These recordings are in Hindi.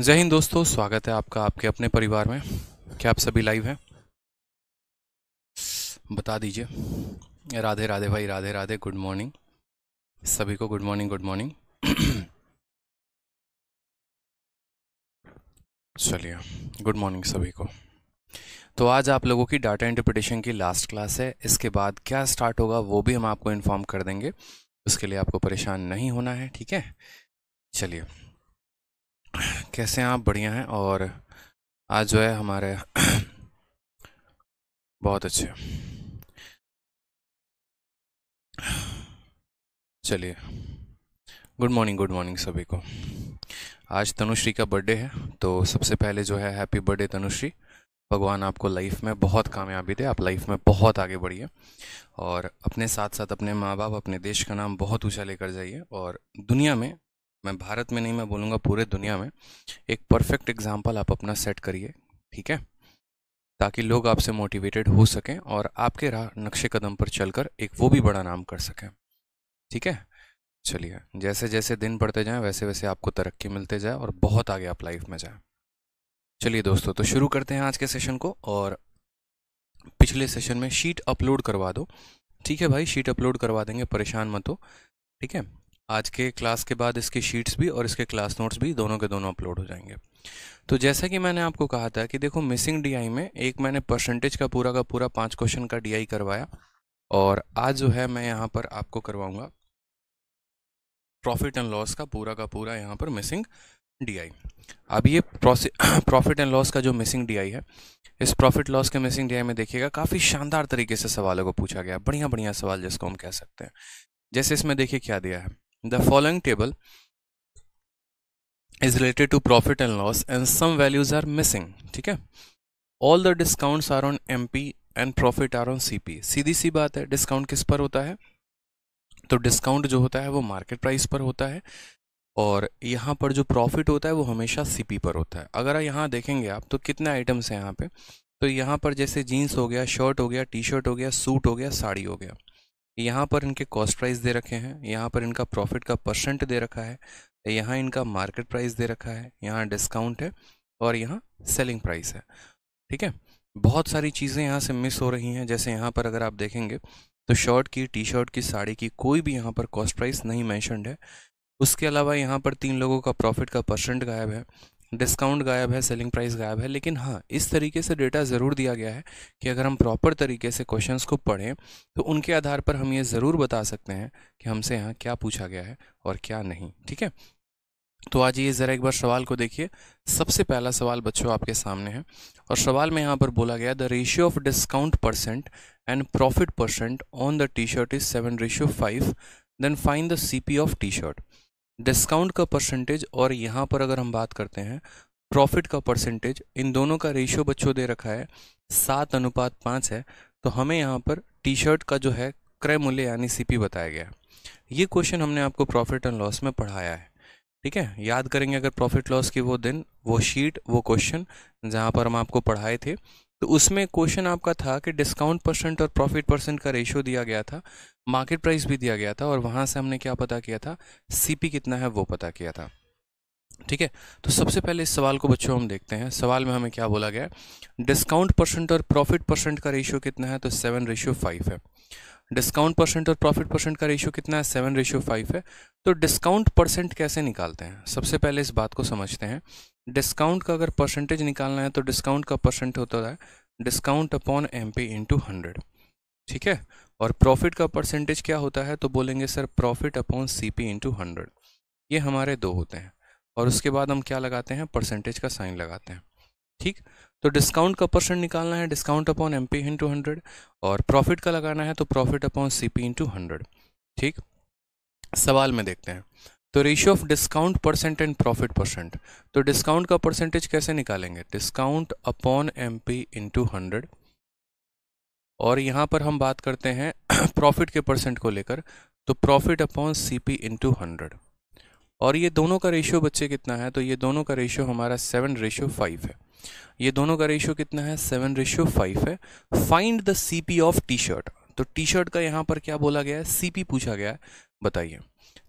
जय हिंद दोस्तों स्वागत है आपका आपके अपने परिवार में क्या आप सभी लाइव हैं बता दीजिए राधे राधे भाई राधे राधे गुड मॉर्निंग सभी को गुड मॉर्निंग गुड मॉर्निंग चलिए गुड मॉर्निंग सभी को तो आज आप लोगों की डाटा इंटरप्रिटेशन की लास्ट क्लास है इसके बाद क्या स्टार्ट होगा वो भी हम आपको इन्फॉर्म कर देंगे उसके लिए आपको परेशान नहीं होना है ठीक है चलिए कैसे हैं आप बढ़िया हैं और आज जो है हमारे बहुत अच्छे चलिए गुड मॉर्निंग गुड मॉर्निंग सभी को आज तनुश्री का बर्थडे है तो सबसे पहले जो है हैप्पी बर्थडे तनुश्री भगवान आपको लाइफ में बहुत कामयाबी दे आप लाइफ में बहुत आगे बढ़िए और अपने साथ साथ अपने माँ बाप अपने देश का नाम बहुत ऊंचा लेकर जाइए और दुनिया में मैं भारत में नहीं मैं बोलूँगा पूरे दुनिया में एक परफेक्ट एग्जाम्पल आप अपना सेट करिए ठीक है ताकि लोग आपसे मोटिवेटेड हो सकें और आपके राह नक्शे कदम पर चलकर एक वो भी बड़ा नाम कर सकें ठीक है चलिए जैसे जैसे दिन बढ़ते जाएं वैसे वैसे आपको तरक्की मिलते जाए और बहुत आगे आप लाइफ में जाएं चलिए दोस्तों तो शुरू करते हैं आज के सेशन को और पिछले सेशन में शीट अपलोड करवा दो ठीक है भाई शीट अपलोड करवा देंगे परेशान मत हो ठीक है आज के क्लास के बाद इसकी शीट्स भी और इसके क्लास नोट्स भी दोनों के दोनों अपलोड हो जाएंगे तो जैसा कि मैंने आपको कहा था कि देखो मिसिंग डीआई में एक मैंने परसेंटेज का पूरा का पूरा पांच क्वेश्चन का डीआई करवाया और आज जो है मैं यहाँ पर आपको करवाऊँगा प्रॉफिट एंड लॉस का पूरा का पूरा यहाँ पर मिसिंग डी अब ये प्रॉफिट एंड लॉस का जो मिसिंग डी है इस प्रॉफिट लॉस के मिसिंग डी में देखिएगा काफ़ी शानदार तरीके से सवालों को पूछा गया बढ़िया बढ़िया सवाल जिसको हम कह सकते हैं जैसे इसमें देखिए क्या दिया है The following table is related to profit and loss and some values are missing. theek hai all the discounts are on mp and profit are on cp seedhi si baat hai discount kis par hota hai to discount jo hota hai wo market price par hota hai और यहाँ पर जो प्रॉफिट होता है वो हमेशा सीपी पर होता है अगर यहाँ देखेंगे आप तो कितने आइटम्स हैं यहाँ पे तो यहाँ पर जैसे जीन्स हो गया शर्ट हो गया टी शर्ट हो गया सूट हो गया साड़ी हो गया यहाँ पर इनके कॉस्ट प्राइस दे रखे हैं यहाँ पर इनका प्रॉफिट का परसेंट दे रखा है यहाँ इनका मार्केट प्राइस दे रखा है यहाँ डिस्काउंट है और यहाँ सेलिंग प्राइस है ठीक है बहुत सारी चीज़ें यहाँ से मिस हो रही हैं जैसे यहाँ पर अगर आप देखेंगे तो शर्ट की टी शर्ट की साड़ी की कोई भी यहाँ पर कॉस्ट प्राइस नहीं मैंशनड है उसके अलावा यहाँ पर तीन लोगों का प्रॉफिट का परसेंट गायब है डिस्काउंट गायब है सेलिंग प्राइस गायब है लेकिन हाँ इस तरीके से डेटा ज़रूर दिया गया है कि अगर हम प्रॉपर तरीके से क्वेश्चंस को पढ़ें तो उनके आधार पर हम ये ज़रूर बता सकते हैं कि हमसे यहाँ क्या पूछा गया है और क्या नहीं ठीक है तो आज ये ज़रा एक बार सवाल को देखिए सबसे पहला सवाल बच्चों आपके सामने है और सवाल में यहाँ पर बोला गया the ratio of discount percent and profit percent on the T shirt is seven ratio five then find the C P of T shirt discount का परसेंटेज और यहाँ पर अगर हम बात करते हैं प्रॉफिट का परसेंटेज इन दोनों का रेशियो बच्चों दे रखा है सात अनुपात पाँच है तो हमें यहाँ पर टी शर्ट का जो है क्रय मूल्य यानी सीपी बताया गया है ये क्वेश्चन हमने आपको प्रॉफिट एंड लॉस में पढ़ाया है ठीक है याद करेंगे अगर प्रॉफिट लॉस की वो दिन वो शीट वो क्वेश्चन जहाँ पर हम आपको पढ़ाए थे तो उसमें क्वेश्चन आपका था कि डिस्काउंट परसेंट और प्रॉफिट परसेंट का रेशियो दिया गया था मार्केट प्राइस भी दिया गया था और वहाँ से हमने क्या पता किया था सीपी कितना है वो पता किया था ठीक है तो सबसे पहले इस सवाल को बच्चों हम देखते हैं सवाल में हमें क्या बोला गया डिस्काउंट परसेंट और प्रॉफिट परसेंट का रेशियो कितना है तो सेवन रेशियो फाइव है डिस्काउंट परसेंट और प्रॉफिट परसेंट का रेशियो कितना है सेवन रेशियो फाइव है तो डिस्काउंट परसेंट कैसे निकालते हैं सबसे पहले इस बात को समझते हैं डिस्काउंट का अगर परसेंटेज निकालना है तो डिस्काउंट का परसेंट होता है discount upon M P into hundred ठीक है और प्रॉफिट का परसेंटेज क्या होता है तो बोलेंगे sir profit upon C P into hundred ये हमारे दो होते हैं और उसके बाद हम क्या लगाते हैं परसेंटेज का साइन लगाते हैं ठीक तो डिस्काउंट का परसेंट निकालना है discount upon M P into hundred और प्रॉफिट का लगाना है तो profit upon C P into hundred ठीक सवाल में देखते हैं तो ratio of discount percent and profit percent तो डिस्काउंट का परसेंटेज कैसे निकालेंगे discount upon M P into hundred और यहाँ पर हम बात करते हैं प्रॉफिट के परसेंट को लेकर तो profit upon C P into hundred और ये दोनों का रेशियो बच्चे कितना है तो ये दोनों का रेशियो हमारा सेवन रेशियो फाइव है ये दोनों का रेशियो कितना है सेवन रेशियो फाइव है find the C P of T shirt तो टी शर्ट का यहाँ पर क्या बोला गया है सी पी पूछा गया है बताइए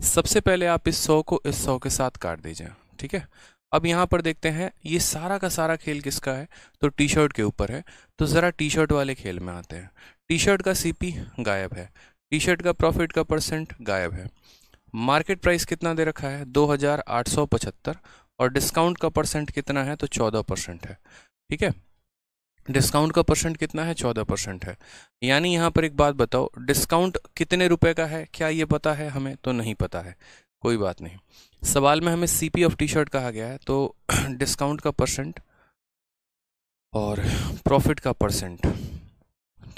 सबसे पहले आप इस सौ को इस सौ के साथ काट दीजिए ठीक है अब यहाँ पर देखते हैं ये सारा का सारा खेल किसका है तो टी शर्ट के ऊपर है तो ज़रा टी शर्ट वाले खेल में आते हैं टी शर्ट का सीपी गायब है टी शर्ट का प्रॉफिट का परसेंट गायब है मार्केट प्राइस कितना दे रखा है पचहत्तर और डिस्काउंट का परसेंट कितना है तो 14 परसेंट है ठीक है डिस्काउंट का परसेंट कितना है चौदह परसेंट है यानी यहाँ पर एक बात बताओ डिस्काउंट कितने रुपए का है क्या ये पता है हमें तो नहीं पता है कोई बात नहीं सवाल में हमें C P of T shirt कहा गया है तो डिस्काउंट का परसेंट और प्रॉफिट का परसेंट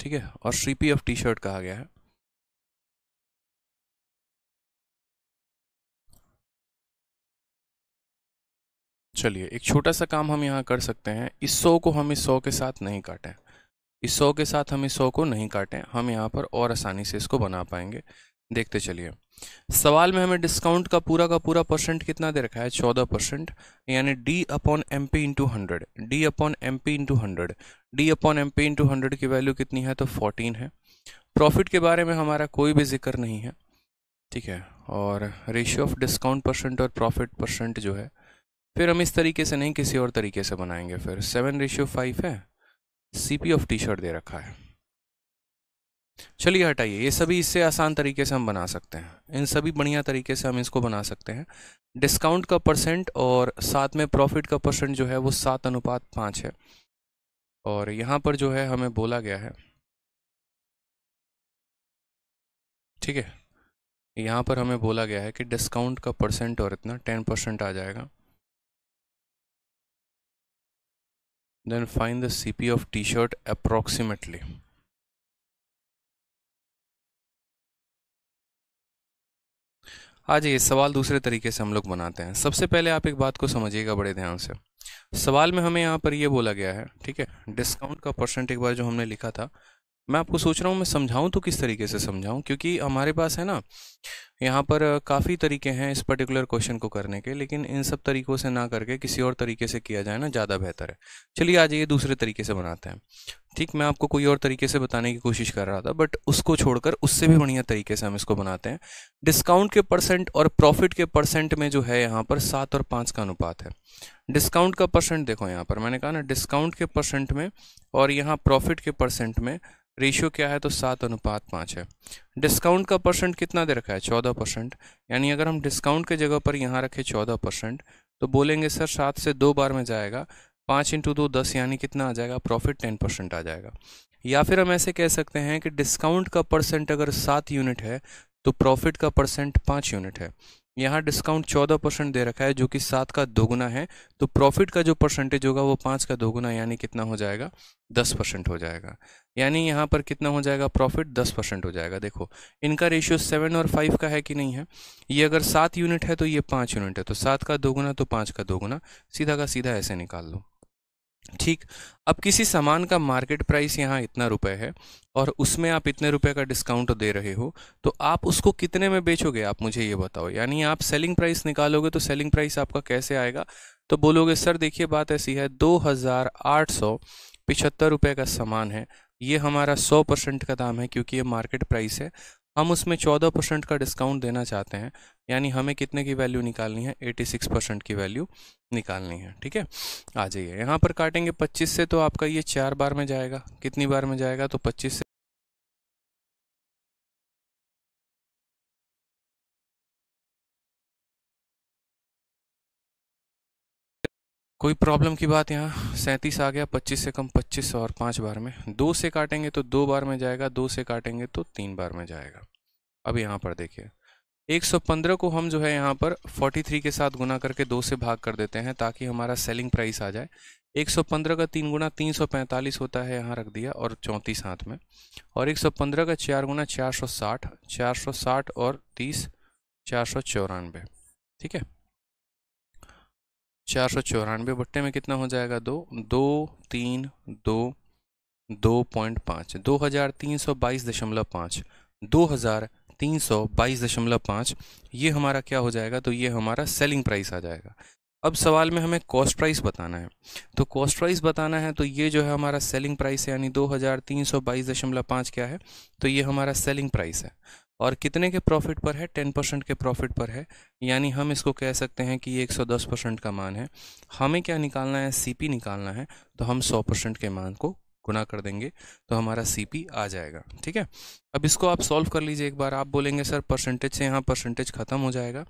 ठीक है और C P of T shirt कहा गया है चलिए एक छोटा सा काम हम यहाँ कर सकते हैं इस सौ को हम इस सौ के साथ नहीं काटें इस सौ के साथ हम इस सौ को नहीं काटें हम यहाँ पर और आसानी से इसको बना पाएंगे देखते चलिए सवाल में हमें डिस्काउंट का पूरा का पूरा परसेंट कितना दे रखा है चौदह परसेंट यानी D upon M P into hundred D upon M P into hundred D upon M P into hundred की वैल्यू कितनी है तो फोर्टीन है प्रॉफिट के बारे में हमारा कोई भी जिक्र नहीं है ठीक है और रेशियो ऑफ डिस्काउंट परसेंट और प्रॉफिट परसेंट जो है फिर हम इस तरीके से नहीं किसी और तरीके से बनाएंगे फिर सेवन रेशियो फाइव है C P of T shirt दे रखा है चलिए हटाइए ये सभी इससे आसान तरीके से हम बना सकते हैं इन सभी बढ़िया तरीके से हम इसको बना सकते हैं डिस्काउंट का परसेंट और साथ में प्रॉफिट का परसेंट जो है वो सात अनुपात पाँच है और यहाँ पर जो है हमें बोला गया है ठीक है यहाँ पर हमें बोला गया है कि डिस्काउंट का परसेंट और इतना टेन परसेंट आ जाएगा then find the CP of t-shirt approximately आज ये सवाल दूसरे तरीके से हम लोग बनाते हैं सबसे पहले आप एक बात को समझिएगा बड़े ध्यान से सवाल में हमें यहाँ पर ये बोला गया है ठीक है डिस्काउंट का परसेंट एक बार जो हमने लिखा था मैं आपको सोच रहा हूँ मैं समझाऊँ तो किस तरीके से समझाऊँ क्योंकि हमारे पास है ना यहाँ पर काफ़ी तरीके हैं इस पर्टिकुलर क्वेश्चन को करने के लेकिन इन सब तरीकों से ना करके किसी और तरीके से किया जाए ना ज़्यादा बेहतर है चलिए आज ये दूसरे तरीके से बनाते हैं ठीक मैं आपको कोई और तरीके से बताने की कोशिश कर रहा था बट उसको छोड़कर उससे भी बढ़िया तरीके से हम इसको बनाते हैं डिस्काउंट के परसेंट और प्रॉफिट के परसेंट में जो है यहाँ पर सात और पाँच का अनुपात है डिस्काउंट का परसेंट देखो यहाँ पर मैंने कहा ना डिस्काउंट के परसेंट में और यहाँ प्रॉफिट के परसेंट में रेशियो क्या है तो सात अनुपात पाँच है डिस्काउंट का परसेंट कितना दे रखा है चौदह चौदह परसेंट यानी अगर हम डिस्काउंट के जगह पर यहाँ रखें चौदह परसेंट तो बोलेंगे सर सात से दो बार में जाएगा पाँच इंटू दो दस यानी कितना आ जाएगा प्रॉफिट टेन परसेंट आ जाएगा या फिर हम ऐसे कह सकते हैं कि डिस्काउंट का परसेंट अगर सात यूनिट है तो प्रॉफिट का परसेंट पाँच यूनिट है यहाँ डिस्काउंट चौदह परसेंट दे रखा है जो कि सात का दोगुना है तो प्रॉफिट का जो परसेंटेज होगा वो पाँच का दोगुना यानी कितना हो जाएगा दस परसेंट हो जाएगा यानी यहाँ पर कितना हो जाएगा प्रॉफिट दस परसेंट हो जाएगा देखो इनका रेशियो सेवन और फाइव का है कि नहीं है ये अगर सात यूनिट है तो ये पाँच यूनिट है तो सात का दोगुना तो पाँच का दोगुना सीधा का सीधा ऐसे निकाल लो ठीक अब किसी सामान का मार्केट प्राइस यहाँ इतना रुपए है और उसमें आप इतने रुपए का डिस्काउंट दे रहे हो तो आप उसको कितने में बेचोगे आप मुझे ये बताओ यानी आप सेलिंग प्राइस निकालोगे तो सेलिंग प्राइस आपका कैसे आएगा तो बोलोगे सर देखिए बात ऐसी है दो हज़ार आठ सौ पिछहत्तर रुपये का सामान है ये हमारा सौ परसेंट का दाम है क्योंकि ये मार्केट प्राइस है हम उसमें चौदह परसेंट का डिस्काउंट देना चाहते हैं यानी हमें कितने की वैल्यू निकालनी है एटी सिक्स परसेंट की वैल्यू निकालनी है ठीक है आ जाइए यहाँ पर काटेंगे पच्चीस से तो आपका ये चार बार में जाएगा कितनी बार में जाएगा तो पच्चीस कोई प्रॉब्लम की बात यहाँ सैंतीस आ गया पच्चीस से कम पच्चीस और पाँच बार में दो से काटेंगे तो दो बार में जाएगा दो से काटेंगे तो तीन बार में जाएगा अब यहाँ पर देखिए 115 को हम जो है यहाँ पर 43 के साथ गुना करके दो से भाग कर देते हैं ताकि हमारा सेलिंग प्राइस आ जाए 115 का तीन गुना 345 होता है यहाँ रख दिया और चौंतीस हाथ में और 115 का चार गुना 460 460 और 30 चार ठीक है चार सौ चौरानवे बट्टे में कितना हो जाएगा दो दो तीन दो दो पॉइंट पाँच दो हज़ार तीन सौ बाईस दशमलव पाँच दो हज़ार तीन सौ बाईस दशमलव पाँच ये हमारा क्या हो जाएगा तो ये हमारा सेलिंग प्राइस आ जाएगा अब सवाल में हमें कॉस्ट प्राइस बताना है तो कॉस्ट प्राइस बताना है तो ये जो है हमारा सेलिंग प्राइस है यानी दो हज़ार तीन सौ बाईस दशमलव पाँच क्या है तो ये हमारा सेलिंग प्राइस है और कितने के प्रॉफिट पर है टेन परसेंट के प्रॉफिट पर है यानी हम इसको कह सकते हैं कि ये एक सौ दस परसेंट का मान है हमें क्या निकालना है पी निकालना है तो हम सौ परसेंट के मान को गुना कर देंगे तो हमारा पी आ जाएगा ठीक है अब इसको आप सॉल्व कर लीजिए एक बार आप बोलेंगे सर परसेंटेज से यहाँ परसेंटेज ख़त्म हो जाएगा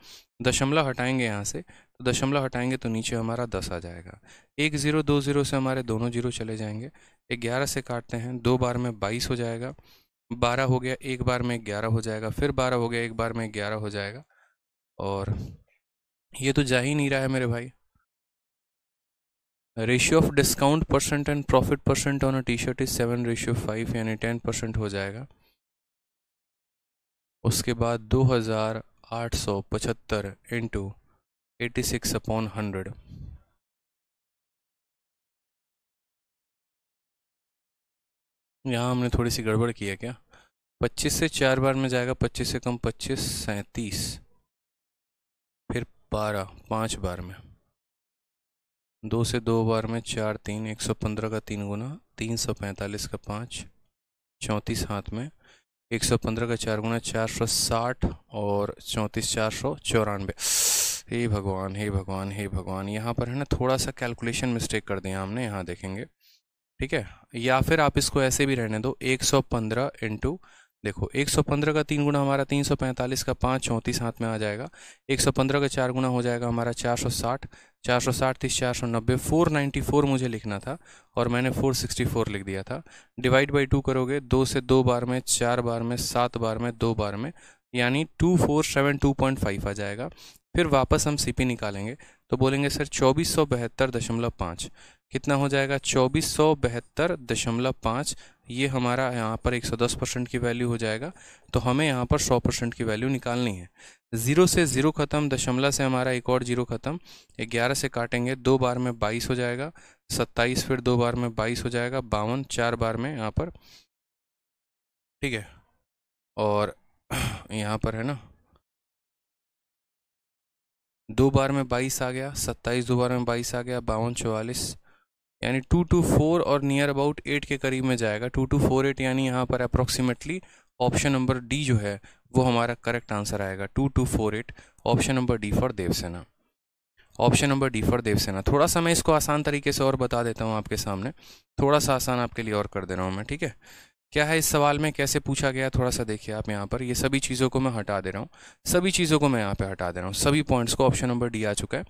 दशमलव हटाएंगे यहाँ से तो दशमलव हटाएंगे तो नीचे हमारा दस आ जाएगा एक ज़ीरो दो ज़ीरो से हमारे दोनों जीरो चले जाएंगे ग्यारह से काटते हैं दो बार में बाईस हो जाएगा बारह हो गया एक बार में ग्यारह हो जाएगा फिर बारह हो गया एक बार में ग्यारह हो जाएगा और ये तो जा ही नहीं रहा है मेरे भाई ratio of discount percent and profit percent on a T shirt is seven ratio five यानी टेन परसेंट हो जाएगा उसके बाद दो हज़ार आठ सौ पचहत्तर into eighty six upon hundred यहाँ हमने थोड़ी सी गड़बड़ किया है क्या पच्चीस से चार बार में जाएगा पच्चीस से कम पच्चीस सैंतीस फिर बारह पाँच बार में दो से दो बार में चार तीन एक सौ पंद्रह का तीन गुना तीन सौ पैंतालीस का पाँच चौंतीस हाथ में एक सौ पंद्रह का चार गुना चार सौ साठ और चौंतीस चार सौ चौरानवे हे भगवान हे भगवान हे भगवान यहाँ पर है ना थोड़ा सा कैलकुलेशन मिस्टेक कर दिया हमने यहाँ देखेंगे ठीक है या फिर आप इसको ऐसे भी रहने दो 115 सौ पंद्रह इंटू देखो 115 का तीन गुना हमारा 345 का पाँच चौंतीस हाथ में आ जाएगा 115 का चार गुना हो जाएगा हमारा 460 460 तीस चार सौ नब्बे फोर नाइन्टी फोर मुझे लिखना था और मैंने 464 लिख दिया था डिवाइड बाई टू करोगे दो से दो बार में चार बार में सात बार में दो बार में यानी two four seven two point five आ जाएगा फिर वापस हम सीपी निकालेंगे तो बोलेंगे सर चौबीस सौ बहत्तर दशमलव पाँच कितना हो जाएगा चौबीस सौ बहत्तर दशमलव ये हमारा यहाँ पर 110 परसेंट की वैल्यू हो जाएगा तो हमें यहाँ पर 100 परसेंट की वैल्यू निकालनी है ज़ीरो से ज़ीरो ख़त्म दशमलव से हमारा एक और जीरो ख़त्म ग्यारह से काटेंगे दो बार में बाईस हो जाएगा सत्ताईस फिर दो बार में बाईस हो जाएगा बावन चार बार में यहाँ पर ठीक है और यहाँ पर है ना दो बार में बाईस आ गया सत्ताईस दो बार में बाईस आ गया बावन चौवालीस यानी टू टू फोर और नियर अबाउट एट के करीब में जाएगा टू टू फोर एट यानी यहाँ पर अप्रोक्सीमेटली ऑप्शन नंबर डी जो है वो हमारा करेक्ट आंसर आएगा two two four eight option number D for Devasena option number D for Devasena थोड़ा सा मैं इसको आसान तरीके से और बता देता हूँ आपके सामने थोड़ा सा आसान आपके लिए और कर दे रहा हूँ मैं ठीक है क्या है इस सवाल में कैसे पूछा गया थोड़ा सा देखिए आप यहाँ पर ये सभी चीज़ों को मैं हटा दे रहा हूँ सभी चीज़ों को मैं यहाँ पे हटा दे रहा हूँ सभी पॉइंट्स को ऑप्शन नंबर डी आ चुका है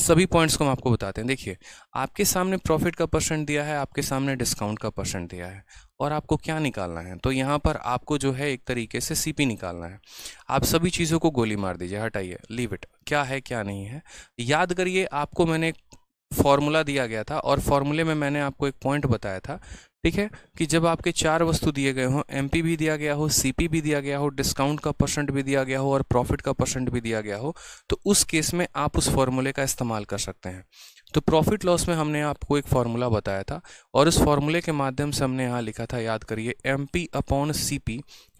सभी पॉइंट्स को हम आपको बताते हैं देखिए आपके सामने प्रॉफिट का परसेंट दिया है आपके सामने डिस्काउंट का परसेंट दिया है और आपको क्या निकालना है तो यहाँ पर आपको जो है एक तरीके से सी निकालना है आप सभी चीज़ों को गोली मार दीजिए हटाइए लीव इट क्या है क्या नहीं है याद करिए आपको मैंने फॉर्मूला दिया गया था और फॉर्मूले में मैंने आपको एक पॉइंट बताया था ठीक है कि जब आपके चार वस्तु दिए गए हों एम भी दिया गया हो सी भी दिया गया हो डिस्काउंट का परसेंट भी दिया गया हो और प्रॉफिट का परसेंट भी दिया गया हो तो उस केस में आप उस फॉर्मूले का इस्तेमाल कर सकते हैं तो प्रॉफिट लॉस में हमने आपको एक फार्मूला बताया था और उस फार्मूले के माध्यम से हमने यहाँ लिखा था याद करिए M P upon C P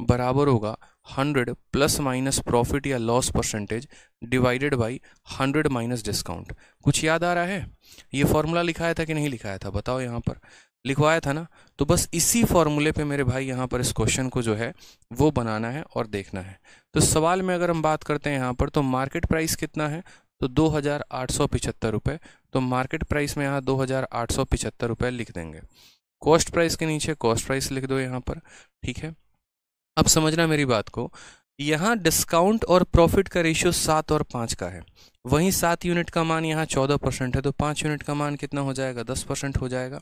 बराबर होगा हंड्रेड प्लस माइनस प्रॉफिट या loss percentage divided by hundred minus discount कुछ याद आ रहा है ये फॉर्मूला लिखाया था कि नहीं लिखाया था बताओ यहाँ पर लिखवाया था ना तो बस इसी फॉर्मूले पे मेरे भाई यहाँ पर इस क्वेश्चन को जो है वो बनाना है और देखना है तो सवाल में अगर हम बात करते हैं यहाँ पर तो मार्केट प्राइस कितना है तो दो हज़ार आठ सौ पिचहत्तर तो मार्केट प्राइस में यहाँ दो हज़ार आठ सौ पिचहत्तर लिख देंगे कॉस्ट प्राइस के नीचे कॉस्ट प्राइस लिख दो यहाँ पर ठीक है अब समझना मेरी बात को यहाँ डिस्काउंट और प्रॉफिट का रेशियो सात और पाँच का है वहीं सात यूनिट का मान यहाँ चौदह परसेंट है तो पाँच यूनिट का मान कितना हो जाएगा दस परसेंट हो जाएगा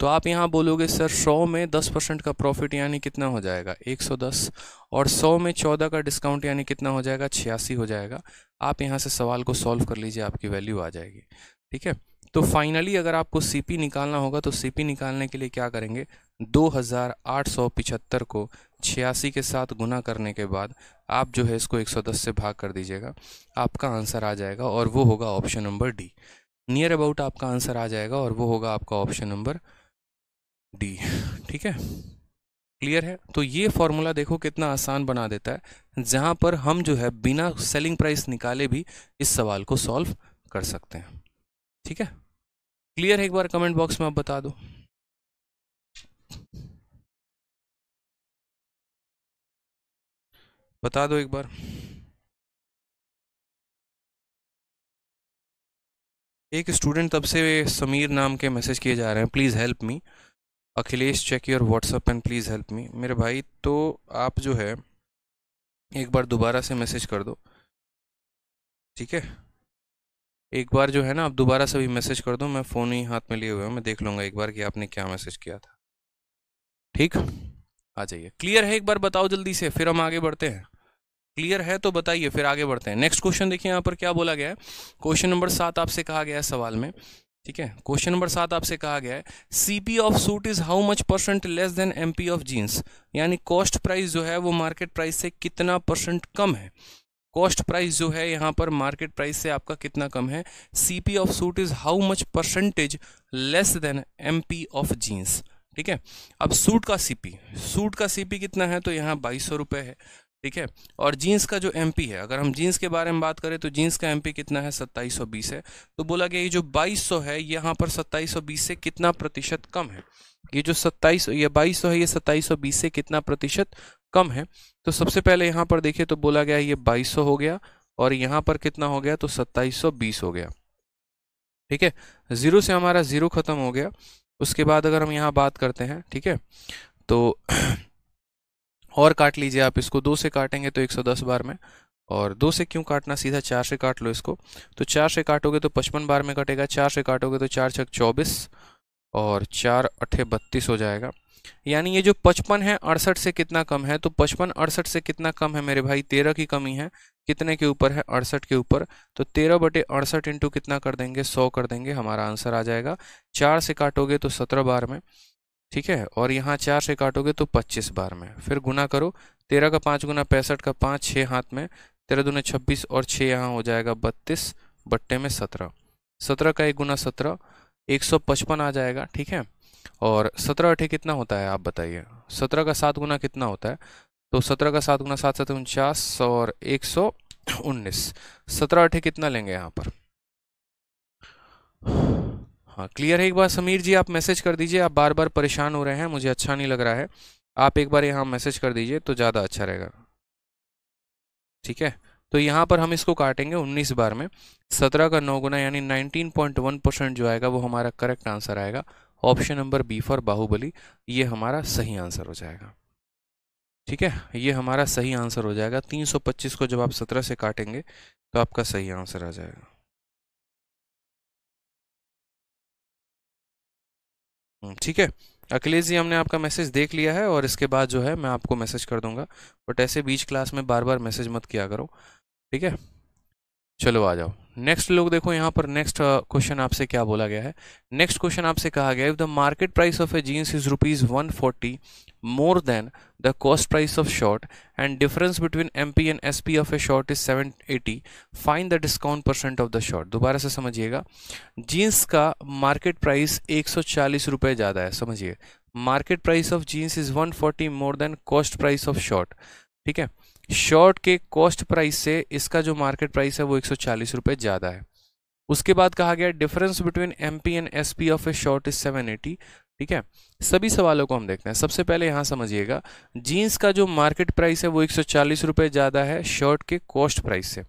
तो आप यहाँ बोलोगे सर सौ में दस परसेंट का प्रॉफिट यानी कितना हो जाएगा एक सौ दस और सौ में चौदह का डिस्काउंट यानी कितना हो जाएगा छियासी हो जाएगा आप यहाँ से सवाल को सॉल्व कर लीजिए आपकी वैल्यू आ जाएगी ठीक है तो फाइनली अगर आपको सीपी निकालना होगा तो सीपी निकालने के लिए क्या करेंगे 2875 को छियासी के साथ गुना करने के बाद आप जो है इसको 110 से भाग कर दीजिएगा आपका आंसर आ जाएगा और वो होगा option number D near about आपका आंसर आ जाएगा और वो होगा आपका ऑप्शन नंबर डी ठीक है क्लियर है तो ये फॉर्मूला देखो कितना आसान बना देता है जहाँ पर हम जो है बिना सेलिंग प्राइस निकाले भी इस सवाल को सॉल्व कर सकते हैं ठीक है क्लियर है एक बार कमेंट बॉक्स में आप बता दो बता दो एक बार एक स्टूडेंट तब से समीर नाम के मैसेज किए जा रहे हैं please help me Akhilesh check your WhatsApp and please help me मेरे भाई तो आप जो है एक बार दोबारा से मैसेज कर दो ठीक है एक बार जो है ना आप दोबारा सभी मैसेज कर दो मैं फ़ोन ही हाथ में लिए हुए हूँ मैं देख लूँगा एक बार कि आपने क्या मैसेज किया था ठीक आ जाइए क्लियर है एक बार बताओ जल्दी से फिर हम आगे बढ़ते हैं क्लियर है तो बताइए फिर आगे बढ़ते हैं नेक्स्ट क्वेश्चन देखिए यहाँ पर क्या बोला गया है क्वेश्चन नंबर सात आपसे कहा गया है सवाल में ठीक है क्वेश्चन नंबर सात आपसे कहा गया है CP of suit is how much percent less than MP of jeans यानी कॉस्ट प्राइस जो है वो मार्केट प्राइस से कितना परसेंट कम है कॉस्ट प्राइस जो है यहाँ पर मार्केट प्राइस से आपका कितना कम है CP of suit is how much percentage less than MP of jeans ठीक है अब सूट का सीपी सूट का सीपी कितना है तो यहाँ बाईस सौ रुपये है ठीक है और जीन्स का जो एमपी है अगर हम जीन्स के बारे में बात करें तो जीन्स का एमपी कितना है सत्ताईस सौ बीस है तो बोला गया ये जो बाईस सौ है यहाँ पर सत्ताईस सौ बीस से कितना प्रतिशत कम है ये जो सत्ताईस ये बाईस सौ है ये सत्ताईस सौ बीस से कितना प्रतिशत कम है तो सबसे पहले यहाँ पर देखिए तो बोला गया ये 2200 हो गया और यहाँ पर कितना हो गया तो 2720 हो गया ठीक है ज़ीरो से हमारा ज़ीरो ख़त्म हो गया उसके बाद अगर हम यहाँ बात करते हैं ठीक है तो और काट लीजिए आप इसको दो से काटेंगे तो 110 बार में और दो से क्यों काटना सीधा चार से काट लो इसको तो चार से काटोगे तो पचपन बार में कटेगा चार से काटोगे तो चार छक चौबीस और चार अठे बत्तीस हो जाएगा यानी ये जो पचपन है अड़सठ से कितना कम है तो पचपन अड़सठ से कितना कम है मेरे भाई तेरह की कमी है कितने के ऊपर है अड़सठ के ऊपर तो तेरह बटे अड़सठ इंटू कितना कर देंगे सौ कर देंगे हमारा आंसर आ जाएगा चार से काटोगे तो सत्रह बार में ठीक है और यहाँ चार से काटोगे तो पच्चीस बार में फिर गुना करो तेरह का पाँच गुना पैंसठ का पाँच छः हाथ में तेरह दूने छब्बीस और छः यहाँ हो जाएगा बत्तीस बट्टे में सत्रह सत्रह का एक गुना सत्रह एक सौ पचपन आ जाएगा ठीक है और सत्रह अठे कितना होता है आप बताइए सत्रह का सात गुना कितना होता है तो सत्रह का सात गुना सात सत उनचास और एक सौ उन्नीस सत्रह अठे कितना लेंगे यहाँ पर हाँ क्लियर है एक बार समीर जी आप मैसेज कर दीजिए आप बार बार परेशान हो रहे हैं मुझे अच्छा नहीं लग रहा है आप एक बार यहाँ मैसेज कर दीजिए तो ज़्यादा अच्छा रहेगा ठीक है तो यहाँ पर हम इसको काटेंगे 19 बार में 17 का नौ गुना यानी 19.1 परसेंट जो आएगा वो हमारा करेक्ट आंसर आएगा option number B for Baahubali ये हमारा सही आंसर हो जाएगा ठीक है ये हमारा सही आंसर हो जाएगा 325 को जब आप 17 से काटेंगे तो आपका सही आंसर आ जाएगा हम्म, ठीक है अखिलेश जी हमने आपका मैसेज देख लिया है और इसके बाद जो है मैं आपको मैसेज कर दूंगा बट ऐसे बीच क्लास में बार बार मैसेज मत किया करो ठीक है चलो आ जाओ नेक्स्ट लोग देखो यहाँ पर नेक्स्ट क्वेश्चन uh, आपसे क्या बोला गया है नेक्स्ट क्वेश्चन आपसे कहा गया है if the market price of a jeans is rupees one forty more than the cost price of short and difference between M P and S P of a short is seven eighty find the discount percent of the short दोबारा से समझिएगा जीन्स का मार्केट प्राइस एक सौ चालीस रुपये ज़्यादा है समझिए market price of jeans is one forty more than cost price of short ठीक है शॉर्ट के कॉस्ट प्राइस से इसका जो मार्केट प्राइस है वो एक सौ ज़्यादा है उसके बाद कहा गया difference between M P and S P of a short is seven eighty ठीक है सभी सवालों को हम देखते हैं सबसे पहले यहाँ समझिएगा जीन्स का जो मार्केट प्राइस है वो एक सौ ज़्यादा है शॉर्ट के कॉस्ट प्राइस से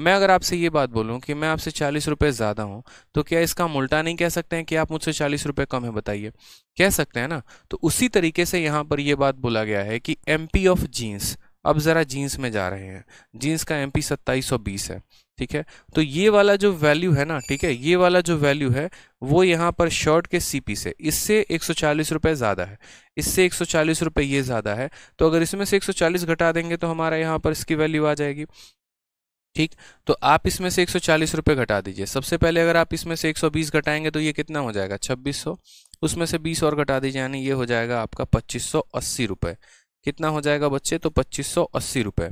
मैं अगर आपसे ये बात बोलूँ कि मैं आपसे चालीस रुपये ज़्यादा हूँ तो क्या इसका उल्टा नहीं कह सकते हैं कि आप मुझसे चालीस रुपये कम है बताइए कह सकते हैं ना तो उसी तरीके से यहाँ पर यह बात बोला गया है कि एम ऑफ जीन्स अब ज़रा जीन्स में जा रहे हैं जीन्स का एम पी है ठीक है तो ये वाला जो वैल्यू है ना ठीक है ये वाला जो वैल्यू है वो यहाँ पर शर्ट के सीपी से इससे एक सौ ज़्यादा है इससे एक सौ ये ज़्यादा है तो अगर इसमें से 140 घटा देंगे तो हमारा यहाँ पर इसकी वैल्यू आ जाएगी ठीक तो आप इसमें से एक सौ घटा दीजिए सबसे पहले अगर आप इसमें से एक घटाएंगे तो ये कितना हो जाएगा छब्बीस उसमें से बीस और घटा दीजिए यानी ये हो जाएगा आपका पच्चीस सौ कितना हो जाएगा बच्चे तो पच्चीस सौ अस्सी रुपए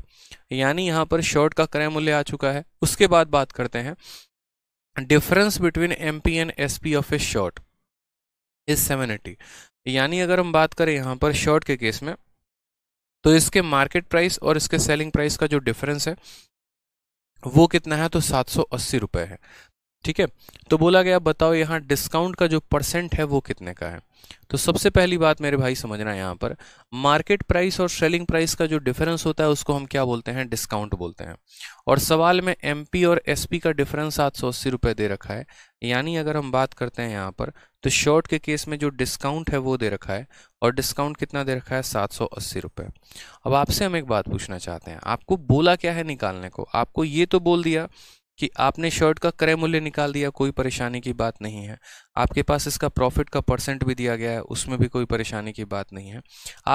यानी यहाँ पर शर्ट का क्रय मूल्य आ चुका है उसके बाद बात करते हैं difference between M P and S P of a shirt is seven eighty यानी अगर हम बात करें यहाँ पर शर्ट के केस में तो इसके मार्केट प्राइस और इसके सेलिंग प्राइस का जो डिफरेंस है वो कितना है तो सात सौ अस्सी रुपये है ठीक है तो बोला गया बताओ यहाँ डिस्काउंट का जो परसेंट है वो कितने का है तो सबसे पहली बात मेरे भाई समझना है यहाँ पर मार्केट प्राइस और सेलिंग प्राइस का जो डिफरेंस होता है उसको हम क्या बोलते हैं डिस्काउंट बोलते हैं और सवाल में एमपी और एसपी का डिफरेंस सात सौ अस्सी रुपये दे रखा है यानी अगर हम बात करते हैं यहाँ पर तो शॉर्ट के केस में जो डिस्काउंट है वो दे रखा है और डिस्काउंट कितना दे रखा है सात सौ अस्सी रुपये अब आपसे हम एक बात पूछना चाहते हैं आपको बोला क्या है निकालने को आपको ये तो बोल दिया कि आपने शर्ट का क्रय मूल्य निकाल दिया कोई परेशानी की बात नहीं है आपके पास इसका प्रॉफिट का परसेंट भी दिया गया है उसमें भी कोई परेशानी की बात नहीं है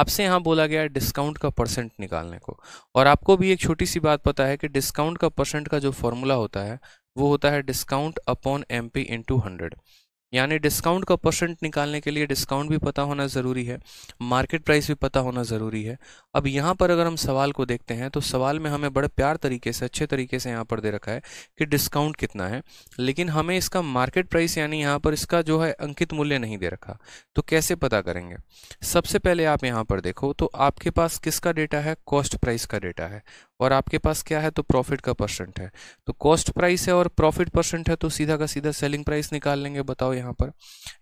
आपसे यहाँ बोला गया है डिस्काउंट का परसेंट निकालने को और आपको भी एक छोटी सी बात पता है कि डिस्काउंट का परसेंट का जो फॉर्मूला होता है वो होता है discount upon M P into hundred यानी डिस्काउंट का परसेंट निकालने के लिए डिस्काउंट भी पता होना ज़रूरी है मार्केट प्राइस भी पता होना ज़रूरी है अब यहाँ पर अगर हम सवाल को देखते हैं तो सवाल में हमें बड़े प्यार तरीके से अच्छे तरीके से यहाँ पर दे रखा है कि डिस्काउंट कितना है लेकिन हमें इसका मार्केट प्राइस यानी यहाँ पर इसका जो है अंकित मूल्य नहीं दे रखा तो कैसे पता करेंगे सबसे पहले आप यहाँ पर देखो तो आपके पास किसका डेटा है कॉस्ट प्राइस का डेटा है और आपके पास क्या है तो प्रॉफिट का परसेंट है तो कॉस्ट प्राइस है और प्रॉफिट परसेंट है तो सीधा का सीधा सेलिंग प्राइस निकाल लेंगे बताओ यहाँ पर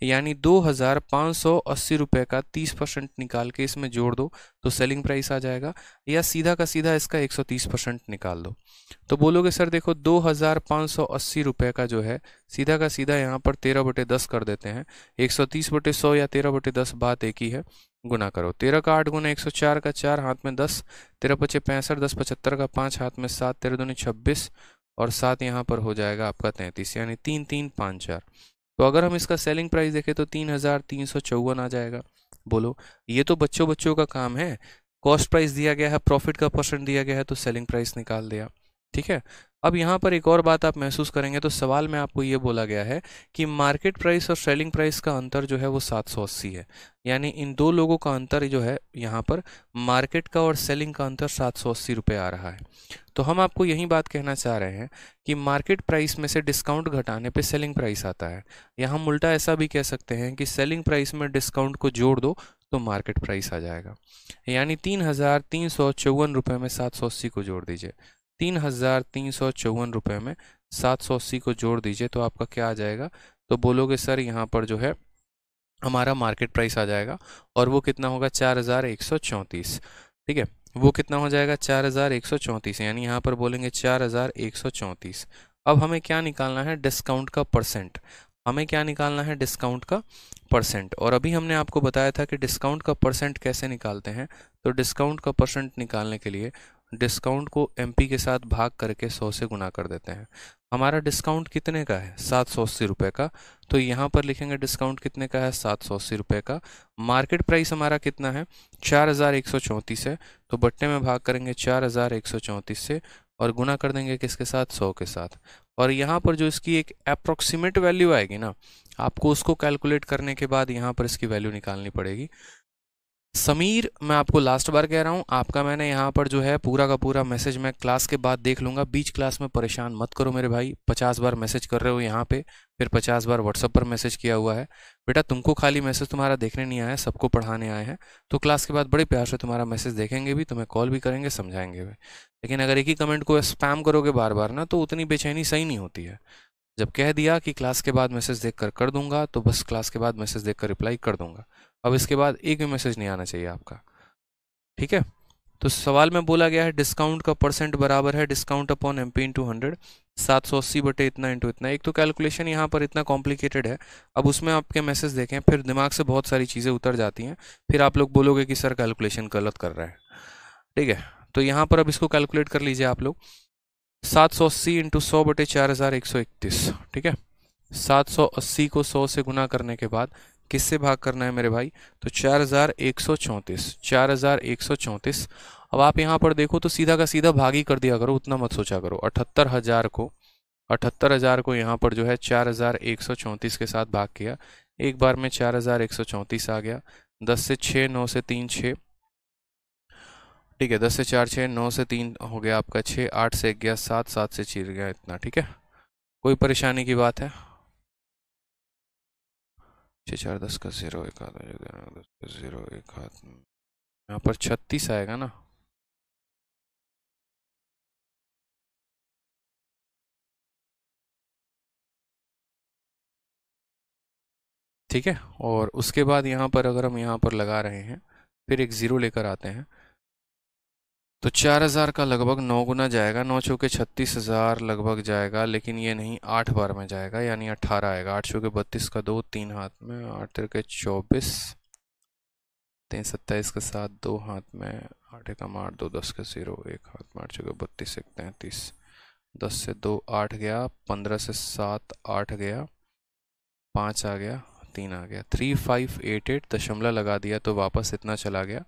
यानी दो हज़ार पाँच सौ अस्सी रुपये का तीस परसेंट निकाल के इसमें जोड़ दो तो सेलिंग प्राइस आ जाएगा या सीधा का सीधा इसका एक सौ तीस परसेंट निकाल दो तो बोलोगे सर देखो दो हज़ार पाँच सौ अस्सी रुपये का जो है सीधा का सीधा यहाँ पर तेरह बटे दस कर देते हैं एक सौ तीस बटे सौ या तेरह बटे दस बात एक ही है गुना करो तेरह का आठ गुना एक सौ चार का चार हाथ में दस तेरह पचे पैंसठ दस पचहत्तर का पाँच हाथ में सात तेरह दूनी छब्बीस और सात यहाँ पर हो जाएगा आपका तैंतीस यानी तीन तीन पाँच चार तो अगर हम इसका सेलिंग प्राइस देखें तो तीन हज़ार तीन सौ चौवन आ जाएगा बोलो ये तो बच्चों बच्चों का काम है कॉस्ट प्राइस दिया गया है प्रॉफिट का परसेंट दिया गया है तो सेलिंग प्राइस निकाल दिया ठीक है अब यहाँ पर एक और बात आप महसूस करेंगे तो सवाल में आपको ये बोला गया है कि मार्केट प्राइस और सेलिंग प्राइस का अंतर जो है वो सात सौ अस्सी है यानी इन दो लोगों का अंतर जो है यहाँ पर मार्केट का और सेलिंग का अंतर सात सौ अस्सी रुपये आ रहा है तो हम आपको यही बात कहना चाह रहे हैं कि मार्केट प्राइस में से डिस्काउंट घटाने पर सेलिंग प्राइस आता है या हम उल्टा ऐसा भी कह सकते हैं कि सेलिंग प्राइस में डिस्काउंट को जोड़ दो तो मार्केट प्राइस आ जाएगा यानी तीन हज़ार तीन सौ चौवन रुपये में सात सौ अस्सी को जोड़ दीजिए तीन हज़ार तीन सौ चौवन रुपये में सात सौ अस्सी को जोड़ दीजिए तो आपका क्या आ जाएगा तो बोलोगे सर यहाँ पर जो है हमारा मार्केट प्राइस आ जाएगा और वो कितना होगा चार हज़ार एक सौ चौंतीस ठीक है वो कितना हो जाएगा चार हज़ार एक सौ चौंतीस यानी यहाँ पर बोलेंगे चार हज़ार एक सौ चौंतीस अब हमें क्या निकालना है डिस्काउंट का परसेंट हमें क्या निकालना है डिस्काउंट का परसेंट और अभी हमने आपको बताया था कि डिस्काउंट का परसेंट कैसे निकालते हैं तो डिस्काउंट का परसेंट निकालने के लिए डिस्काउंट को एम के साथ भाग करके सौ से गुना कर देते हैं हमारा डिस्काउंट कितने का है सात सौ अस्सी रुपये का तो यहाँ पर लिखेंगे डिस्काउंट कितने का है सात सौ अस्सी रुपये का मार्केट प्राइस हमारा कितना है चार हज़ार एक सौ चौंतीस है तो बट्टे में भाग करेंगे चार हज़ार एक सौ चौंतीस से और गुना कर देंगे किसके साथ सौ के साथ और यहाँ पर जो इसकी एक अप्रोक्सीमेट वैल्यू आएगी ना आपको उसको कैलकुलेट करने के बाद यहाँ पर इसकी वैल्यू निकालनी पड़ेगी समीर मैं आपको लास्ट बार कह रहा हूँ आपका मैंने यहाँ पर जो है पूरा का पूरा मैसेज मैं क्लास के बाद देख लूँगा बीच क्लास में परेशान मत करो मेरे भाई पचास बार मैसेज कर रहे हो यहाँ पे फिर पचास बार व्हाट्सअप पर मैसेज किया हुआ है बेटा तुमको खाली मैसेज तुम्हारा देखने नहीं आया है सबको पढ़ाने आए हैं तो क्लास के बाद बड़े प्यार से तुम्हारा मैसेज देखेंगे भी तुम्हें कॉल भी करेंगे समझाएंगे भी लेकिन अगर एक ही कमेंट को स्पैम करोगे बार बार ना तो उतनी बेचैनी सही नहीं होती है जब कह दिया कि क्लास के बाद मैसेज देख कर कर दूंगा तो बस क्लास के बाद मैसेज देख कर रिप्लाई कर दूंगा अब इसके बाद एक भी मैसेज नहीं आना चाहिए आपका ठीक है तो सवाल में बोला गया है डिस्काउंट का परसेंट बराबर है discount upon M P into hundred सात सौ अस्सी बटे इतना इंटू इतना एक तो कैलकुलेशन यहाँ पर इतना कॉम्प्लिकेटेड है अब उसमें आपके मैसेज देखें फिर दिमाग से बहुत सारी चीज़ें उतर जाती हैं फिर आप लोग बोलोगे कि सर कैलकुलेशन गलत कर रहा है ठीक है तो यहाँ पर अब इसको कैलकुलेट कर लीजिए आप लोग सात सौ अस्सी इंटू सौ बटे चार हज़ार एक सौ इकतीस ठीक है सात सौ अस्सी को सौ से गुना करने के बाद किससे भाग करना है मेरे भाई तो चार हज़ार एक सौ चौंतीस चार हज़ार एक सौ चौंतीस अब आप यहाँ पर देखो तो सीधा का सीधा भाग ही कर दिया करो उतना मत सोचा करो अठहत्तर हज़ार को अठहत्तर हज़ार को यहाँ पर जो है चार हज़ार एक सौ चौंतीस के साथ भाग किया एक बार में चार हज़ार एक सौ चौंतीस आ गया दस से छः नौ से तीन छः ठीक है दस से चार छः नौ से तीन हो गया आपका छः आठ से ग्यारह सात सात से चीर गया इतना ठीक है कोई परेशानी की बात है छः चार दस का ज़ीरो एक हाथ में दस का ज़ीरो एक हाथ में यहाँ पर छत्तीस आएगा ना ठीक है और उसके बाद यहाँ पर अगर हम यहाँ पर लगा रहे हैं फिर एक ज़ीरो लेकर आते हैं तो चार हज़ार का लगभग नौ गुना जाएगा नौ छो के छत्तीस हज़ार लगभग जाएगा लेकिन ये नहीं आठ बार में जाएगा यानी अठारह आएगा आठ छो के बत्तीस का दो तीन हाथ में आठ तिर के चौबीस तीन सत्ताईस के साथ दो हाथ में आठ एक आठ दो दस के ज़ीरो एक हाथ में आठ छो के बत्तीस एक तैंतीस दस से दो आठ गया पंद्रह से सात आठ गया पाँच आ गया तीन आ गया थ्री फाइव एट एट दशमलव लगा दिया तो वापस इतना चला गया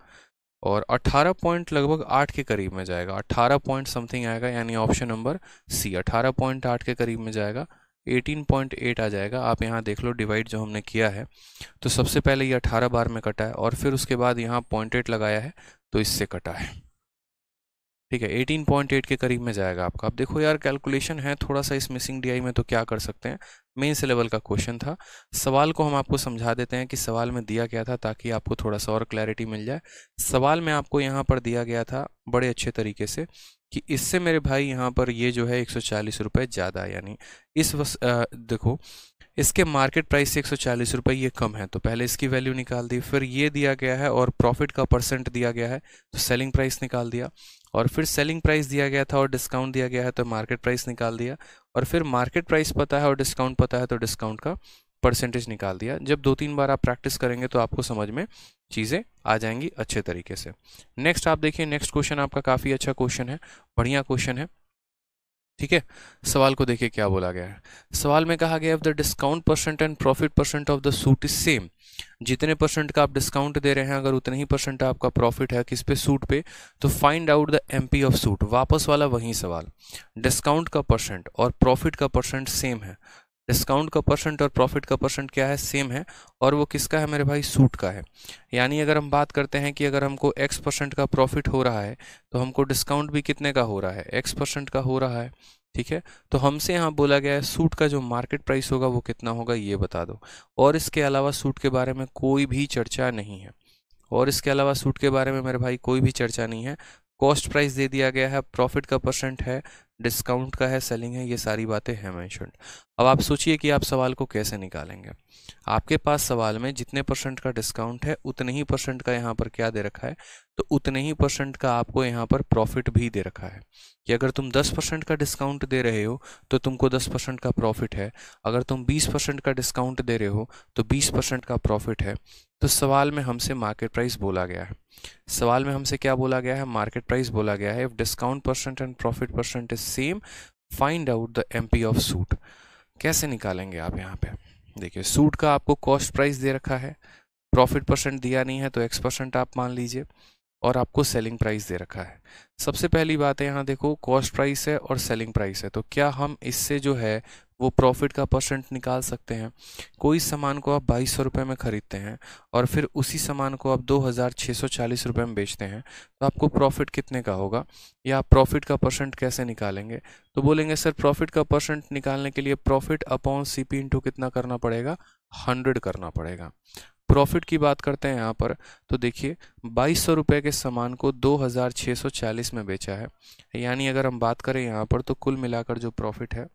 और 18 पॉइंट लगभग 8 के करीब में जाएगा 18 पॉइंट समथिंग आएगा यानी ऑप्शन नंबर सी 18 पॉइंट आठ के करीब में जाएगा 18.8 आ जाएगा आप यहाँ देख लो डिवाइड जो हमने किया है तो सबसे पहले ये 18 बार में कटा है और फिर उसके बाद यहाँ पॉइंट लगाया है तो इससे कटा है ठीक है 18.8 के करीब में जाएगा आपका अब देखो यार कैलकुलेशन है थोड़ा सा इस मिसिंग डीआई में तो क्या कर सकते हैं मेन लेवल का क्वेश्चन था सवाल को हम आपको समझा देते हैं कि सवाल में दिया गया था ताकि आपको थोड़ा सा और क्लैरिटी मिल जाए सवाल में आपको यहाँ पर दिया गया था बड़े अच्छे तरीके से कि इससे मेरे भाई यहाँ पर ये जो है एक सौ ज़्यादा यानी इस वस आ, देखो इसके मार्केट प्राइस से एक सौ ये कम है तो पहले इसकी वैल्यू निकाल दी फिर ये दिया गया है और प्रॉफिट का परसेंट दिया गया है तो सेलिंग प्राइस निकाल दिया और फिर सेलिंग प्राइस दिया गया था और डिस्काउंट दिया गया है तो मार्केट प्राइस निकाल दिया और फिर मार्केट प्राइस पता है और डिस्काउंट पता है तो डिस्काउंट का परसेंटेज निकाल दिया जब दो तीन बार आप प्रैक्टिस करेंगे तो आपको समझ में चीज़ें आ जाएंगी अच्छे तरीके से नेक्स्ट आप देखिए नेक्स्ट क्वेश्चन आपका काफ़ी अच्छा क्वेश्चन है बढ़िया क्वेश्चन है ठीक है सवाल को देखिए क्या बोला गया है सवाल में कहा गया the discount percent and profit percent of the suit is same जितने परसेंट का आप डिस्काउंट दे रहे हैं अगर उतने ही परसेंट आपका प्रॉफिट है किस पे सूट पे तो find out the MP of suit वापस वाला वही सवाल डिस्काउंट का परसेंट और प्रॉफिट का परसेंट सेम है डिस्काउंट का परसेंट और प्रॉफिट का परसेंट क्या है सेम है और वो किसका है मेरे भाई सूट का है यानी अगर हम बात करते हैं कि अगर हमको एक्स परसेंट का प्रॉफिट हो रहा है तो हमको डिस्काउंट भी कितने का हो रहा है एक्स परसेंट का हो रहा है ठीक है तो हमसे यहाँ बोला गया है सूट का जो मार्केट प्राइस होगा वो कितना होगा ये बता दो और इसके अलावा सूट के बारे में कोई भी चर्चा नहीं है और इसके अलावा सूट के बारे में मेरे भाई कोई भी चर्चा नहीं है कॉस्ट प्राइस दे दिया गया है प्रॉफिट का परसेंट है डिस्काउंट का है सेलिंग है ये सारी बातें हैं मैंशन अब आप सोचिए कि आप सवाल को कैसे निकालेंगे आपके पास सवाल में जितने परसेंट का डिस्काउंट है उतने ही परसेंट का यहाँ पर क्या दे रखा है तो उतने ही परसेंट का आपको यहाँ पर प्रॉफिट भी दे रखा है कि अगर तुम 10 परसेंट का डिस्काउंट दे रहे हो तो तुमको 10 परसेंट का प्रॉफिट है अगर तुम 20 परसेंट का डिस्काउंट दे रहे हो तो 20 परसेंट का प्रॉफिट है तो सवाल में हमसे मार्केट प्राइस बोला गया है सवाल में हमसे क्या बोला गया है मार्केट प्राइस बोला गया है if discount percent and profit percent is same find out the M of suit कैसे निकालेंगे आप यहाँ पे देखिए सूट का आपको कॉस्ट प्राइस दे रखा है प्रॉफिट परसेंट दिया नहीं है तो एक्स परसेंट आप मान लीजिए और आपको सेलिंग प्राइस दे रखा है सबसे पहली बात है यहाँ देखो कॉस्ट प्राइस है और सेलिंग प्राइस है तो क्या हम इससे जो है वो प्रॉफिट का परसेंट निकाल सकते हैं कोई सामान को आप बाईस सौ रुपये में ख़रीदते हैं और फिर उसी सामान को आप दो हज़ार छः सौ चालीस रुपये में बेचते हैं तो आपको प्रॉफिट कितने का होगा या आप प्रॉफिट का परसेंट कैसे निकालेंगे तो बोलेंगे सर प्रॉफिट का परसेंट निकालने के लिए profit upon C P into कितना करना पड़ेगा हंड्रेड करना पड़ेगा प्रॉफिट की बात करते हैं यहाँ पर तो देखिए बाईस सौ रुपये के सामान को दो हज़ार छः सौ चालीस में बेचा है यानी अगर हम बात करें यहाँ पर तो कुल मिलाकर जो प्रॉफिट है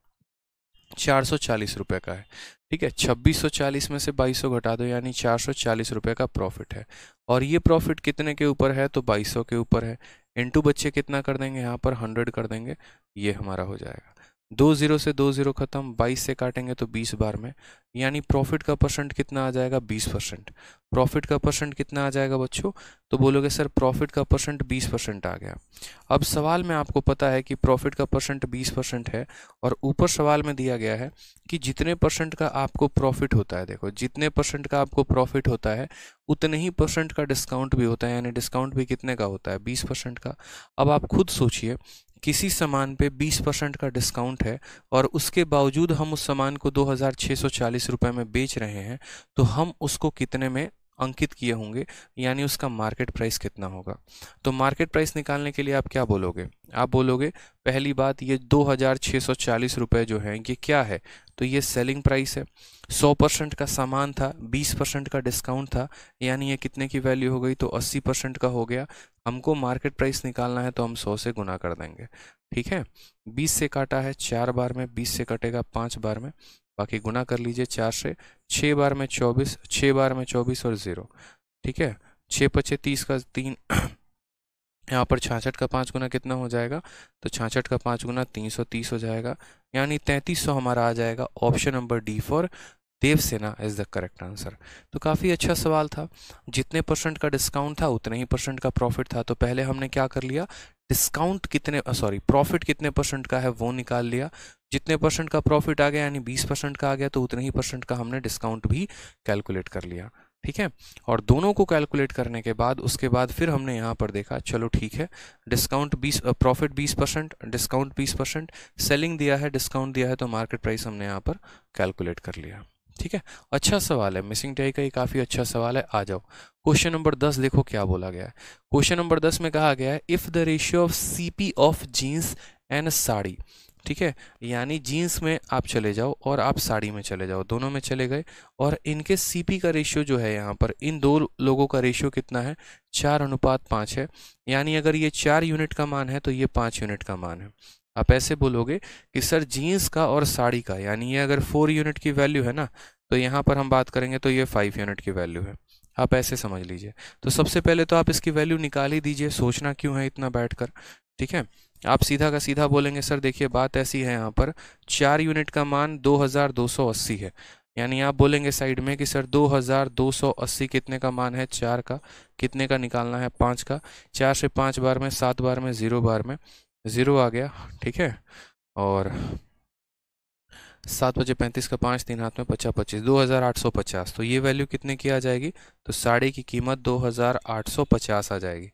चार सौ चालीस रुपये का है ठीक है छब्बीस सौ चालीस में से बाईस सौ घटा दो यानी चार सौ चालीस रुपये का प्रॉफिट है और ये प्रॉफिट कितने के ऊपर है तो बाईस सौ के ऊपर है इनटू बच्चे कितना कर देंगे यहाँ पर हंड्रेड कर देंगे ये हमारा हो जाएगा दो ज़ीरो से दो ज़ीरो ख़त्म बाईस से काटेंगे तो बीस बार में यानी प्रॉफिट का परसेंट कितना आ जाएगा बीस परसेंट प्रॉफिट का परसेंट कितना आ जाएगा बच्चों तो बोलोगे सर प्रॉफिट का परसेंट बीस परसेंट आ गया अब सवाल में आपको पता है कि प्रॉफिट का परसेंट बीस परसेंट है और ऊपर सवाल में दिया गया है कि जितने परसेंट का आपको प्रॉफिट होता है देखो जितने परसेंट का आपको प्रॉफिट होता है उतने ही परसेंट का डिस्काउंट भी होता है यानी डिस्काउंट भी कितने का होता है बीस परसेंट का अब आप खुद सोचिए किसी सामान पे 20 परसेंट का डिस्काउंट है और उसके बावजूद हम उस सामान को दो हज़ार में बेच रहे हैं तो हम उसको कितने में अंकित किए होंगे यानी उसका मार्केट प्राइस कितना होगा तो मार्केट प्राइस निकालने के लिए आप क्या बोलोगे आप बोलोगे पहली बात ये दो हज़ार छः सौ चालीस रुपये जो है ये क्या है तो ये सेलिंग प्राइस है सौ परसेंट का सामान था बीस परसेंट का डिस्काउंट था यानी ये कितने की वैल्यू हो गई तो अस्सी परसेंट का हो गया हमको मार्केट प्राइस निकालना है तो हम सौ से गुना कर देंगे ठीक है बीस से काटा है चार बार में बीस से कटेगा पाँच बार में बाकी गुना कर लीजिए चार से छः बार में चौबीस छः बार में चौबीस और ज़ीरो ठीक है छः पचे तीस का तीन यहाँ पर छाछठ का पाँच गुना कितना हो जाएगा तो छाछठ का पाँच गुना तीन सौ तीस हो जाएगा यानी तैंतीस सौ हमारा आ जाएगा option number D for Devasena is the correct answer तो काफ़ी अच्छा सवाल था जितने परसेंट का डिस्काउंट था उतने ही परसेंट का प्रॉफिट था तो पहले हमने क्या कर लिया डिस्काउंट कितने सॉरी प्रॉफिट कितने परसेंट का है वो निकाल लिया जितने परसेंट का प्रॉफिट आ गया यानी बीस परसेंट का आ गया तो उतने ही परसेंट का हमने डिस्काउंट भी कैलकुलेट कर लिया ठीक है और दोनों को कैलकुलेट करने के बाद उसके बाद फिर हमने यहाँ पर देखा चलो ठीक है discount 20 profit 20 percent discount 20 percent selling दिया है डिस्काउंट दिया है तो मार्केट प्राइस हमने यहाँ पर कैलकुलेट कर लिया ठीक है अच्छा सवाल है मिसिंग टाई का ही काफ़ी अच्छा सवाल है आ जाओ क्वेश्चन नंबर दस देखो क्या बोला गया है क्वेश्चन नंबर दस में कहा गया है if the ratio of C of jeans and sari ठीक है यानी जीन्स में आप चले जाओ और आप साड़ी में चले जाओ दोनों में चले गए और इनके सीपी का रेशियो जो है यहाँ पर इन दो लोगों का रेशियो कितना है चार अनुपात पाँच है यानी अगर ये चार यूनिट का मान है तो ये पाँच यूनिट का मान है आप ऐसे बोलोगे कि सर जीन्स का और साड़ी का यानी ये अगर फोर यूनिट की वैल्यू है ना तो यहाँ पर हम बात करेंगे तो ये फाइव यूनिट की वैल्यू है आप ऐसे समझ लीजिए तो सबसे पहले तो आप इसकी वैल्यू निकाल ही दीजिए सोचना क्यों है इतना बैठ कर ठीक है आप सीधा का सीधा बोलेंगे सर देखिए बात ऐसी है यहाँ पर चार यूनिट का मान 2280 है यानी आप बोलेंगे साइड में कि सर 2280 कितने का मान है चार का कितने का निकालना है पाँच का चार से पाँच बार में सात बार में ज़ीरो बार में ज़ीरो आ गया ठीक है और सात बजे पैंतीस का पाँच तीन हाथ में पचास पच्चीस दो हज़ार आठ सौ पचास तो ये वैल्यू कितने की आ जाएगी तो साड़ी की कीमत दो हज़ार आठ सौ पचास आ जाएगी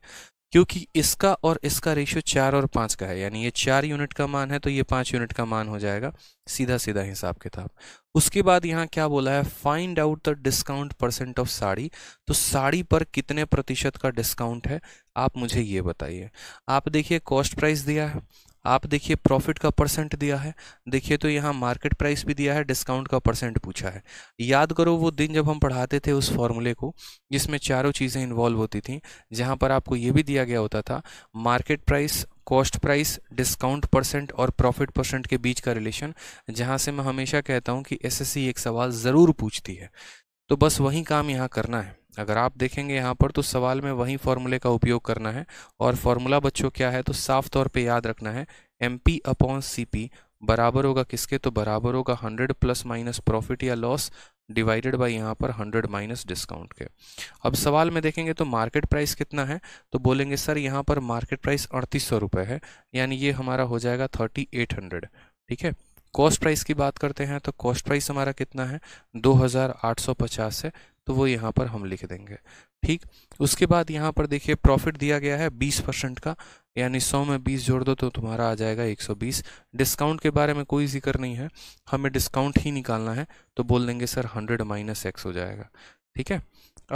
क्योंकि इसका और इसका रेशियो चार और पाँच का है यानी ये चार यूनिट का मान है तो ये पाँच यूनिट का मान हो जाएगा सीधा सीधा हिसाब किताब उसके बाद यहाँ क्या बोला है find out the discount percent of sari तो साड़ी पर कितने प्रतिशत का डिस्काउंट है आप मुझे ये बताइए आप देखिए कॉस्ट प्राइस दिया है आप देखिए प्रॉफिट का परसेंट दिया है देखिए तो यहाँ मार्केट प्राइस भी दिया है डिस्काउंट का परसेंट पूछा है याद करो वो दिन जब हम पढ़ाते थे उस फॉर्मूले को जिसमें चारों चीज़ें इन्वॉल्व होती थी जहाँ पर आपको ये भी दिया गया होता था market price cost price discount percent और प्रॉफिट परसेंट के बीच का रिलेशन जहाँ से मैं हमेशा कहता हूँ कि एस एक सवाल ज़रूर पूछती है तो बस वही काम यहाँ करना है अगर आप देखेंगे यहाँ पर तो सवाल में वही फार्मूले का उपयोग करना है और फार्मूला बच्चों क्या है तो साफ तौर पे याद रखना है M P upon C P बराबर होगा किसके तो बराबर होगा हंड्रेड प्लस माइनस प्रॉफिट या लॉस डिवाइडेड बाय यहाँ पर हंड्रेड माइनस डिस्काउंट के अब सवाल में देखेंगे तो मार्केट प्राइस कितना है तो बोलेंगे सर यहाँ पर मार्केट प्राइस अड़तीस सौ रुपये है यानी ये हमारा हो जाएगा थर्टी एट हंड्रेड ठीक है कॉस्ट प्राइस की बात करते हैं तो कॉस्ट प्राइस हमारा कितना है 2850 है तो वो यहाँ पर हम लिख देंगे ठीक उसके बाद यहाँ पर देखिए प्रॉफिट दिया गया है 20 परसेंट का यानी 100 में 20 जोड़ दो तो तुम्हारा आ जाएगा 120 डिस्काउंट के बारे में कोई जिक्र नहीं है हमें डिस्काउंट ही निकालना है तो बोल देंगे सर हंड्रेड माइनस एक्स हो जाएगा ठीक है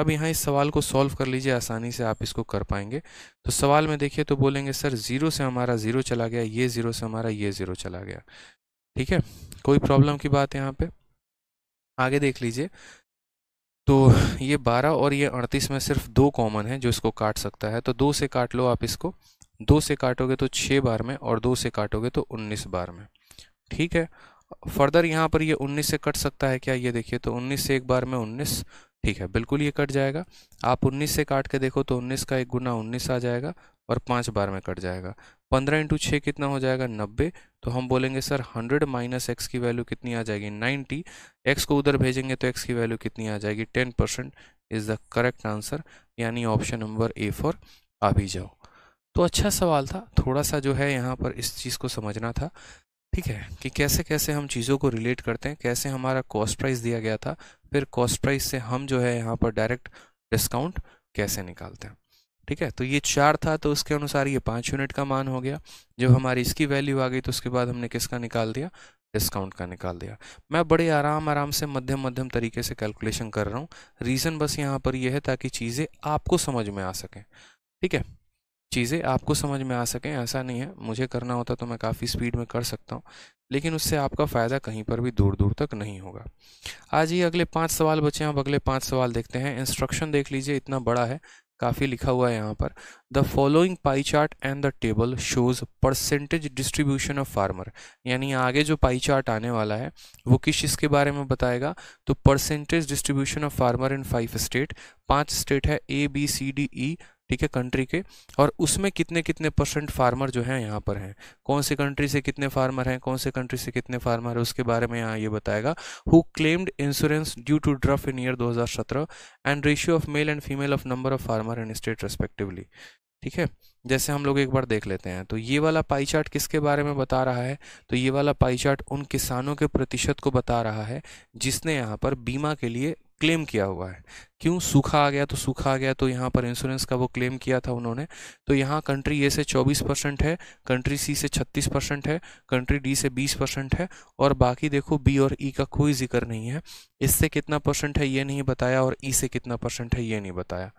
अब यहाँ इस सवाल को सॉल्व कर लीजिए आसानी से आप इसको कर पाएंगे तो सवाल में देखिए तो बोलेंगे सर ज़ीरो से हमारा ज़ीरो चला गया ये ज़ीरो से हमारा ये ज़ीरो चला गया ठीक है कोई प्रॉब्लम की बात यहाँ पे आगे देख लीजिए तो ये 12 और ये 38 में सिर्फ दो कॉमन है जो इसको काट सकता है तो दो से काट लो आप इसको दो से काटोगे तो छः बार में और दो से काटोगे तो उन्नीस बार में ठीक है फर्दर यहाँ पर ये 19 से कट सकता है क्या ये देखिए तो 19 से एक बार में 19 ठीक है बिल्कुल ये कट जाएगा आप 19 से काट के देखो तो 19 का एक गुना 19 आ जाएगा और पाँच बार में कट जाएगा पंद्रह इंटू छः कितना हो जाएगा नब्बे तो हम बोलेंगे सर हंड्रेड माइनस एक्स की वैल्यू कितनी आ जाएगी नाइन्टी एक्स को उधर भेजेंगे तो एक्स की वैल्यू कितनी आ जाएगी ten percent is the correct answer यानी ऑप्शन नंबर ए फॉर आ भी जाओ तो अच्छा सवाल था थोड़ा सा जो है यहाँ पर इस चीज़ को समझना था ठीक है कि कैसे कैसे हम चीज़ों को रिलेट करते हैं कैसे हमारा कॉस्ट प्राइस दिया गया था फिर कॉस्ट प्राइस से हम जो है यहाँ पर डायरेक्ट डिस्काउंट कैसे निकालते हैं ठीक है तो ये चार था तो उसके अनुसार ये पाँच यूनिट का मान हो गया जब हमारी इसकी वैल्यू आ गई तो उसके बाद हमने किसका निकाल दिया डिस्काउंट का निकाल दिया मैं बड़े आराम आराम से मध्यम मध्यम तरीके से कैलकुलेशन कर रहा हूँ रीज़न बस यहाँ पर यह है ताकि चीज़ें आपको समझ में आ सकें ठीक है चीज़ें आपको समझ में आ सकें ऐसा नहीं है मुझे करना होता तो मैं काफ़ी स्पीड में कर सकता हूँ लेकिन उससे आपका फ़ायदा कहीं पर भी दूर दूर तक नहीं होगा आज ये अगले पाँच सवाल बचे हैं अब अगले पाँच सवाल देखते हैं इंस्ट्रक्शन देख लीजिए इतना बड़ा है काफ़ी लिखा हुआ है यहाँ पर the following pie chart and the table shows percentage distribution of farmer यानी आगे जो पाई चार्ट आने वाला है वो किस चीज़ के बारे में बताएगा तो percentage distribution of farmer in five state पांच स्टेट है A B C D E ठीक है कंट्री के और उसमें कितने कितने परसेंट फार्मर जो हैं यहाँ पर हैं कौन से कंट्री से कितने फार्मर हैं कौन से कंट्री से कितने फार्मर है उसके बारे में यहाँ ये बताएगा who claimed insurance due to drought in year 2017 and ratio of male and female of number of farmer and state respectively ठीक है जैसे हम लोग एक बार देख लेते हैं तो ये वाला पाई चार्ट किसके बारे में बता रहा है तो ये वाला पाई चार्ट उन किसानों के प्रतिशत को बता रहा है जिसने यहाँ पर बीमा के लिए क्लेम किया हुआ है क्यों सूखा आ गया तो सूखा आ गया तो यहाँ पर इंश्योरेंस का वो क्लेम किया था उन्होंने तो यहाँ कंट्री ए से 24 परसेंट है कंट्री सी से 36 परसेंट है कंट्री डी से 20 परसेंट है और बाकी देखो बी और ई e का कोई जिक्र नहीं है इससे कितना परसेंट है ये नहीं बताया और ई e से कितना परसेंट है ये नहीं बताया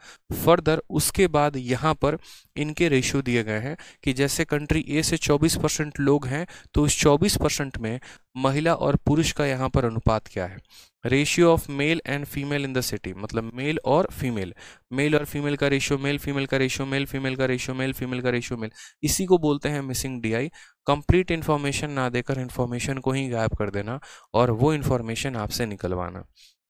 फर्दर उसके बाद यहाँ पर इनके रेशियो दिए गए हैं कि जैसे कंट्री ए से चौबीस परसेंट लोग हैं तो उस चौबीस परसेंट में महिला और पुरुष का यहाँ पर अनुपात क्या है ratio of male and female in the city मतलब मेल और फीमेल मेल और फीमेल का रेशियो मेल फीमेल का रेशियो मेल फीमेल का रेशियो मेल फीमेल का रेशियो मेल इसी को बोलते हैं मिसिंग डीआई कंप्लीट इन्फॉर्मेशन ना देकर इन्फॉर्मेशन को ही गायब कर देना और वो इन्फॉर्मेशन आपसे निकलवाना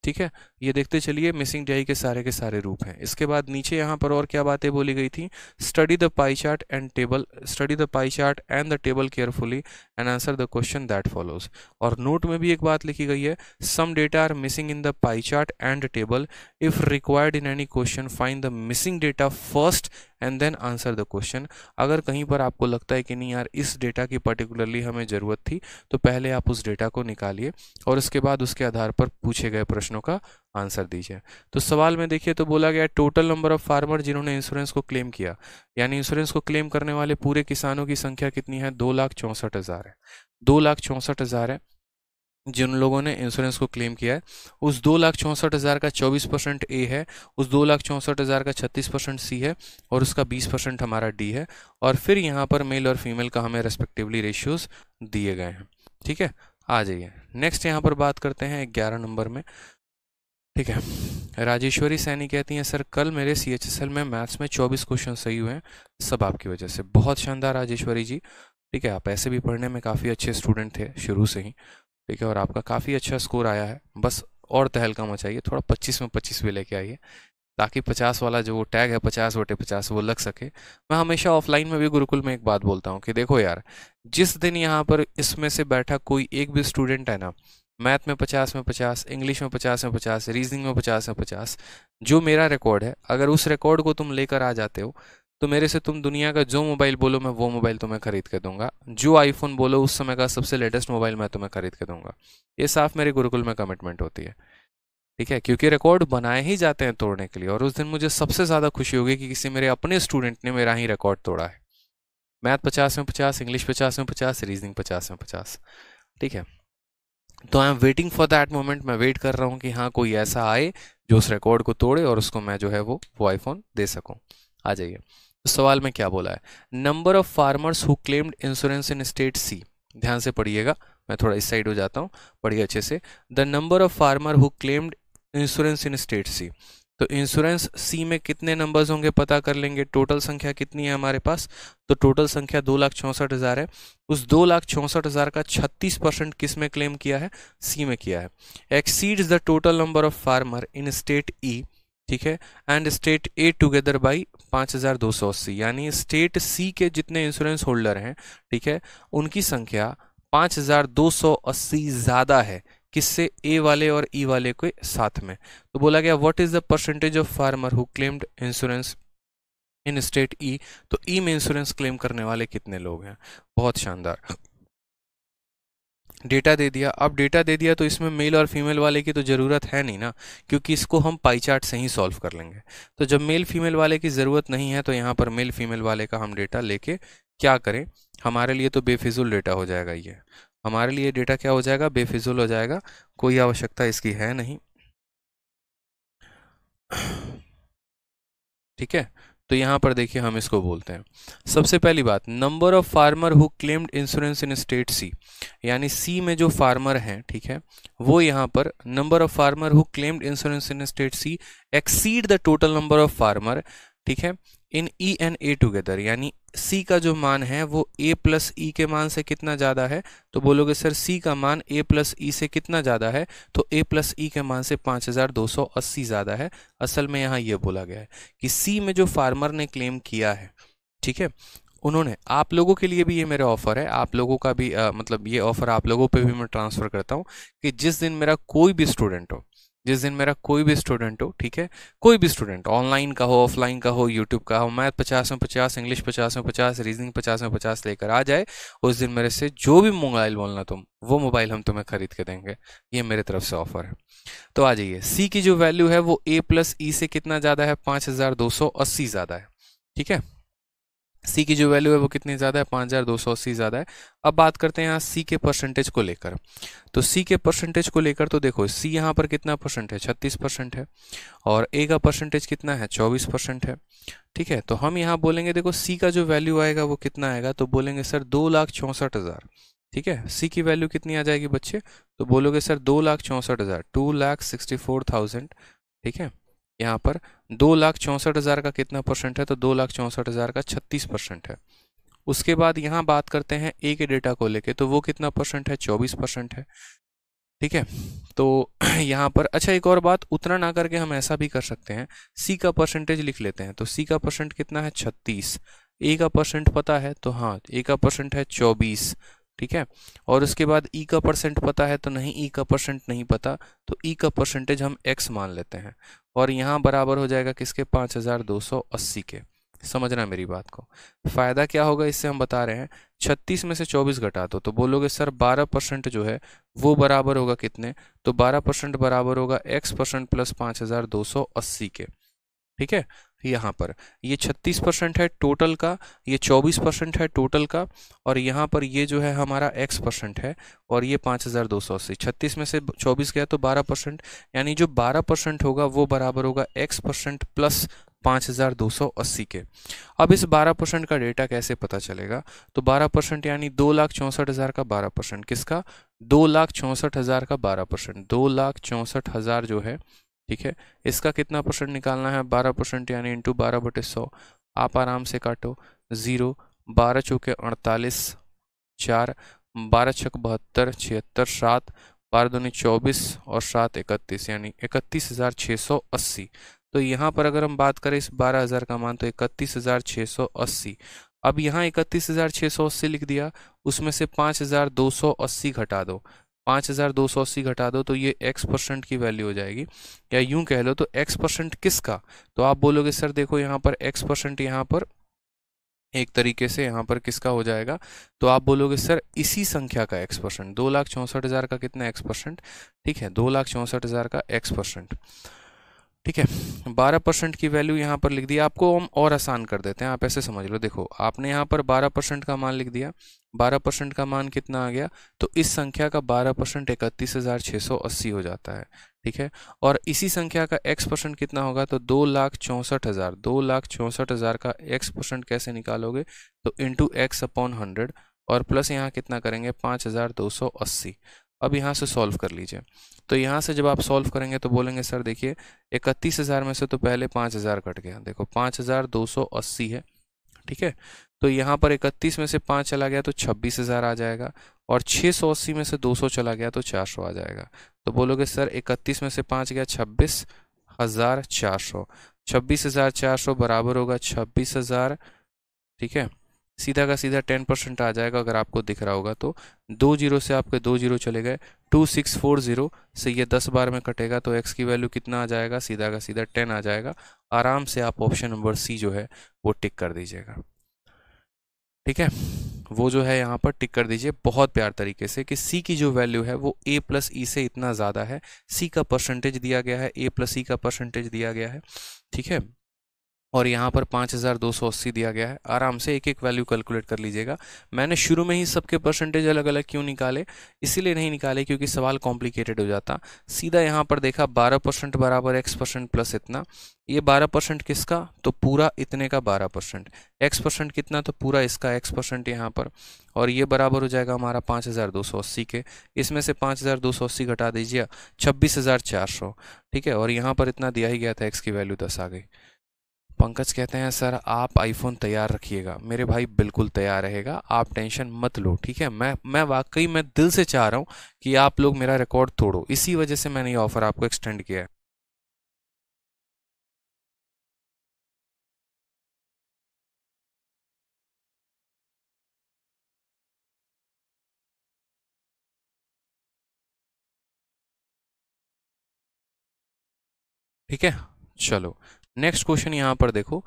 ठीक है ये देखते चलिए मिसिंग डी के सारे के सारे रूप हैं इसके बाद नीचे यहाँ पर और क्या बातें बोली गई थी study the pie chart and table study the pie chart and the table carefully and answer the question that follows और नोट में भी एक बात लिखी गई है some data are missing in the pie chart and table if required in any question find the missing data first and then answer the question अगर कहीं पर आपको लगता है कि नहीं यार इस डेटा की पर्टिकुलरली हमें ज़रूरत थी तो पहले आप उस डेटा को निकालिए और उसके बाद उसके आधार पर पूछे गए प्रश्नों का आंसर दीजिए तो सवाल में देखिए तो बोला गया टोटल नंबर ऑफ फार्मर जिन्होंने इंश्योरेंस को क्लेम किया यानी इंश्योरेंस को क्लेम करने वाले पूरे किसानों की संख्या कितनी है दो लाख चौंसठ हज़ार है दो लाख चौंसठ हज़ार है जिन लोगों ने इंश्योरेंस को क्लेम किया है उस दो लाख चौंसठ हज़ार का चौबीस परसेंट ए है उस दो लाख चौंसठ हज़ार का छत्तीस परसेंट सी है और उसका बीस परसेंट हमारा डी है और फिर यहाँ पर मेल और फीमेल का हमें रेस्पेक्टिवली रेशियोज दिए गए हैं ठीक है आ जाइए नेक्स्ट यहाँ पर बात करते हैं ग्यारह नंबर में ठीक है राजेश्वरी सैनी कहती हैं सर कल मेरे सी एच एस एल में मैथ्स में चौबीस क्वेश्चन सही हुए हैं सब आपकी वजह से बहुत शानदार राजेश्वरी जी ठीक है आप ऐसे भी पढ़ने में काफ़ी अच्छे स्टूडेंट थे शुरू से ही ठीक है और आपका काफ़ी अच्छा स्कोर आया है बस और तहलका मचाइए थोड़ा पच्चीस में पच्चीस भी लेके आइए ताकि पचास वाला जो टैग है पचास वोटे पचास वो लग सके मैं हमेशा ऑफलाइन में भी गुरुकुल में एक बात बोलता हूँ कि देखो यार जिस दिन यहाँ पर इसमें से बैठा कोई एक भी स्टूडेंट है ना मैथ में पचास में पचास इंग्लिश में पचास में पचास रीजनिंग में पचास में पचास जो मेरा रिकॉर्ड है अगर उस रिकॉर्ड को तुम लेकर आ जाते हो तो मेरे से तुम दुनिया का जो मोबाइल बोलो मैं वो मोबाइल तुम्हें खरीद के दूंगा जो आईफोन बोलो उस समय का सबसे लेटेस्ट मोबाइल मैं तुम्हें खरीद के दूंगा ये साफ मेरे गुरुकुल में कमिटमेंट होती है ठीक है क्योंकि रिकॉर्ड बनाए ही जाते हैं तोड़ने के लिए और उस दिन मुझे सबसे ज़्यादा खुशी होगी कि किसी मेरे अपने स्टूडेंट ने मेरा ही रिकॉर्ड तोड़ा है मैथ पचास में पचास इंग्लिश पचास में पचास रीजनिंग पचास में पचास ठीक है तो I am waiting for that moment मैं वेट कर रहा हूँ कि हाँ कोई ऐसा आए जो उस रिकॉर्ड को तोड़े और उसको मैं जो है वो वो आईफोन दे सकूँ आ जाइए तो सवाल में क्या बोला है number of farmers who claimed insurance in state C ध्यान से पढ़िएगा मैं थोड़ा इस साइड हो जाता हूँ पढ़िए अच्छे से the number of farmer who claimed insurance in state C तो इंश्योरेंस सी में कितने नंबर्स होंगे पता कर लेंगे टोटल संख्या कितनी है हमारे पास तो टोटल संख्या दो लाख चौंसठ हज़ार है उस दो लाख चौंसठ हज़ार का छत्तीस परसेंट किस में क्लेम किया है सी में किया है exceeds the total number of farmer in state E ठीक है and state A together by पांच हज़ार दो सौ अस्सी यानी स्टेट सी के जितने इंश्योरेंस होल्डर हैं ठीक है उनकी संख्या पांच हज़ार दो सौ अस्सी ज़्यादा है किससे ए वाले और ई e वाले के साथ में तो बोला गया what is the percentage of farmer who claimed insurance in state E तो ई e में इंश्योरेंस क्लेम करने वाले कितने लोग हैं बहुत शानदार डेटा दे दिया अब डेटा दे दिया तो इसमें मेल और फीमेल वाले की तो ज़रूरत है नहीं ना क्योंकि इसको हम पाई चार्ट से ही सॉल्व कर लेंगे तो जब मेल फीमेल वाले की ज़रूरत नहीं है तो यहाँ पर मेल फीमेल वाले का हम डेटा लेके क्या करें हमारे लिए तो बेफिजुल डेटा हो जाएगा ये हमारे लिए डेटा क्या हो जाएगा बेफिजुल हो जाएगा कोई आवश्यकता इसकी है नहीं ठीक है तो यहाँ पर देखिए हम इसको बोलते हैं सबसे पहली बात number of farmer who claimed insurance in state C यानी सी में जो फार्मर हैं ठीक है वो यहाँ पर number of farmer who claimed insurance in state C exceed the total number of farmer ठीक है इन ई एंड ए टुगेदर यानी सी का जो मान है वो ए प्लस ई के मान से कितना ज़्यादा है तो बोलोगे सर सी का मान ए प्लस ई से कितना ज़्यादा है तो ए प्लस ई के मान से 5280 ज़्यादा है असल में यहाँ ये बोला गया है कि सी में जो फार्मर ने क्लेम किया है ठीक है उन्होंने आप लोगों के लिए भी ये मेरा ऑफ़र है आप लोगों का भी आ, मतलब ये ऑफ़र आप लोगों पे भी मैं ट्रांसफ़र करता हूँ कि जिस दिन मेरा कोई भी स्टूडेंट हो जिस दिन मेरा कोई भी स्टूडेंट हो ठीक है कोई भी स्टूडेंट ऑनलाइन का हो ऑफलाइन का हो यूट्यूब का हो मैथ पचास में पचास इंग्लिश पचास में पचास रीजनिंग पचास में पचास लेकर आ जाए उस दिन मेरे से जो भी मोबाइल बोलना तुम वो मोबाइल हम तुम्हें खरीद के देंगे ये मेरे तरफ से ऑफर है तो आ जाइए सी की जो वैल्यू है वो ए प्लस ई से कितना ज़्यादा है पाँच हज़ार दो सौ अस्सी ज़्यादा है ठीक है सी की जो वैल्यू है वो कितनी ज़्यादा है पाँच हज़ार दो सौ अस्सी ज़्यादा है अब बात करते हैं यहाँ सी के परसेंटेज को लेकर तो सी के परसेंटेज को लेकर तो देखो सी यहाँ पर कितना परसेंट है छत्तीस परसेंट है और ए का परसेंटेज कितना है चौबीस परसेंट है ठीक है तो हम यहाँ बोलेंगे देखो सी का जो वैल्यू आएगा वो कितना आएगा तो बोलेंगे सर दो लाख चौंसठ हज़ार ठीक है सी की वैल्यू कितनी आ जाएगी बच्चे तो बोलोगे सर दो लाख चौंसठ हज़ार two lakh sixty four thousand ठीक है यहाँ पर दो लाख चौंसठ हज़ार का कितना परसेंट है तो दो लाख चौंसठ हज़ार का छत्तीस परसेंट है उसके बाद यहाँ बात करते हैं ए के डेटा को लेके तो वो कितना परसेंट है चौबीस परसेंट है ठीक है तो यहाँ पर अच्छा एक और बात उतना ना करके हम ऐसा भी कर सकते हैं सी का परसेंटेज लिख लेते हैं तो सी का परसेंट कितना है छत्तीस ए का परसेंट पता है तो हाँ ए का परसेंट है चौबीस ठीक है और उसके बाद ई e का परसेंट पता है तो नहीं ई e का परसेंट नहीं पता तो ई e का परसेंटेज हम एक्स मान लेते हैं और यहाँ बराबर हो जाएगा किसके पाँच हज़ार दो सौ अस्सी के समझना मेरी बात को फ़ायदा क्या होगा इससे हम बता रहे हैं छत्तीस में से चौबीस घटा दो तो बोलोगे सर बारह परसेंट जो है वो बराबर होगा कितने तो बारह परसेंट बराबर होगा एक्स परसेंट प्लस पाँच हज़ार दो सौ अस्सी के ठीक है यहाँ पर ये 36 परसेंट है टोटल का ये 24 परसेंट है टोटल का और यहाँ पर ये जो है हमारा x परसेंट है और ये 5200 से 36 में से 24 गया तो 12 परसेंट यानी जो 12 परसेंट होगा वो बराबर होगा x परसेंट प्लस 5280 के अब इस 12 परसेंट का डेटा कैसे पता चलेगा तो 12 परसेंट यानी दो लाख चौंसठ हज़ार का 12 परसेंट किसका दो लाख चौंसठ हज़ार का 12 परसेंट दो लाख चौंसठ हज़ार जो है ठीक है इसका कितना परसेंट निकालना है बारह परसेंट यानी इंटू बारह बटे सौ आप आराम से काटो ज़ीरो बारह चौके अड़तालीस चार बारह छक बहत्तर छिहत्तर सात बारह दूनी चौबीस और सात इकतीस यानी इकतीस हज़ार छः सौ अस्सी तो यहाँ पर अगर हम बात करें इस बारह हज़ार का मान तो इकतीस हज़ार छः सौ अस्सी अब यहाँ इकतीस हज़ार छः सौ अस्सी लिख दिया उसमें से पाँच हज़ार दो सौ अस्सी घटा दो पाँच हज़ार दो सौ अस्सी घटा दो तो ये x परसेंट की वैल्यू हो जाएगी या यूं कह लो तो x परसेंट किसका तो आप बोलोगे सर देखो यहाँ पर x परसेंट यहाँ पर एक तरीके से यहाँ पर किसका हो जाएगा तो आप बोलोगे सर इसी संख्या का x परसेंट दो लाख चौंसठ हज़ार का कितना x परसेंट ठीक है दो लाख चौंसठ हज़ार का x परसेंट ठीक है बारह परसेंट की वैल्यू यहाँ पर लिख दिया आपको हम और आसान कर देते हैं आप ऐसे समझ लो देखो आपने यहाँ पर बारह परसेंट का मान लिख दिया बारह परसेंट का मान कितना आ गया तो इस संख्या का बारह परसेंट इकतीस हज़ार छः सौ अस्सी हो जाता है ठीक है और इसी संख्या का एक्स परसेंट कितना होगा तो दो लाख चौंसठ हज़ार दो लाख चौंसठ हज़ार का एक्स परसेंट कैसे निकालोगे तो इंटू एक्स अपॉन हंड्रेड और प्लस यहाँ कितना करेंगे पाँच हज़ार दो सौ अस्सी अब यहाँ से सॉल्व कर लीजिए तो यहाँ से जब आप सॉल्व करेंगे तो बोलेंगे सर देखिए इकतीस हज़ार में से तो पहले पाँच हज़ार कट गया देखो पाँच हज़ार दो सौ अस्सी है ठीक है तो यहाँ पर इकतीस में से पाँच चला गया तो छब्बीस हज़ार आ जाएगा और छः सौ अस्सी में से दो सौ चला गया तो चार सौ आ जाएगा तो बोलोगे सर इकतीस में से पाँच गया छब्बीस हज़ार चार सौ छब्बीस हज़ार चार सौ बराबर होगा छब्बीस हज़ार ठीक है सीधा का सीधा टेन परसेंट आ जाएगा अगर आपको दिख रहा होगा तो दो जीरो से आपके दो जीरो चले गए टू सिक्स फोर जीरो से ये दस बार में कटेगा तो एक्स की वैल्यू कितना आ जाएगा सीधा का सीधा टेन आ जाएगा आराम से आप ऑप्शन नंबर सी जो है वो टिक कर दीजिएगा ठीक है वो जो है यहाँ पर टिक कर दीजिए बहुत प्यार तरीके से कि सी की जो वैल्यू है वो ए प्लस ई से इतना ज़्यादा है सी का परसेंटेज दिया गया है ए प्लस ई का परसेंटेज दिया गया है ठीक है और यहाँ पर पाँच हज़ार दो सौ अस्सी दिया गया है आराम से एक एक वैल्यू कैलकुलेट कर लीजिएगा मैंने शुरू में ही सबके परसेंटेज अलग अलग क्यों निकाले इसीलिए नहीं निकाले क्योंकि सवाल कॉम्प्लिकेटेड हो जाता सीधा यहाँ पर देखा बारह परसेंट बराबर एक्स परसेंट प्लस इतना ये बारह परसेंट किसका तो पूरा इतने का बारह परसेंट एक्स परसेंट कितना तो पूरा इसका एक्स परसेंट यहाँ पर और ये बराबर हो जाएगा हमारा पाँच हज़ार दो सौ अस्सी के इसमें से पाँच हज़ार दो सौ अस्सी घटा दीजिए छब्बीस हज़ार चार सौ ठीक है और यहाँ पर इतना दिया ही गया था एक्स की वैल्यू दस आ गई पंकज कहते हैं सर आप आईफोन तैयार रखिएगा मेरे भाई बिल्कुल तैयार रहेगा आप टेंशन मत लो ठीक है मैं मैं वाकई मैं दिल से चाह रहा हूँ कि आप लोग मेरा रिकॉर्ड तोड़ो इसी वजह से मैंने ये ऑफ़र आपको एक्सटेंड किया है ठीक है चलो नेक्स्ट क्वेश्चन यहाँ पर देखो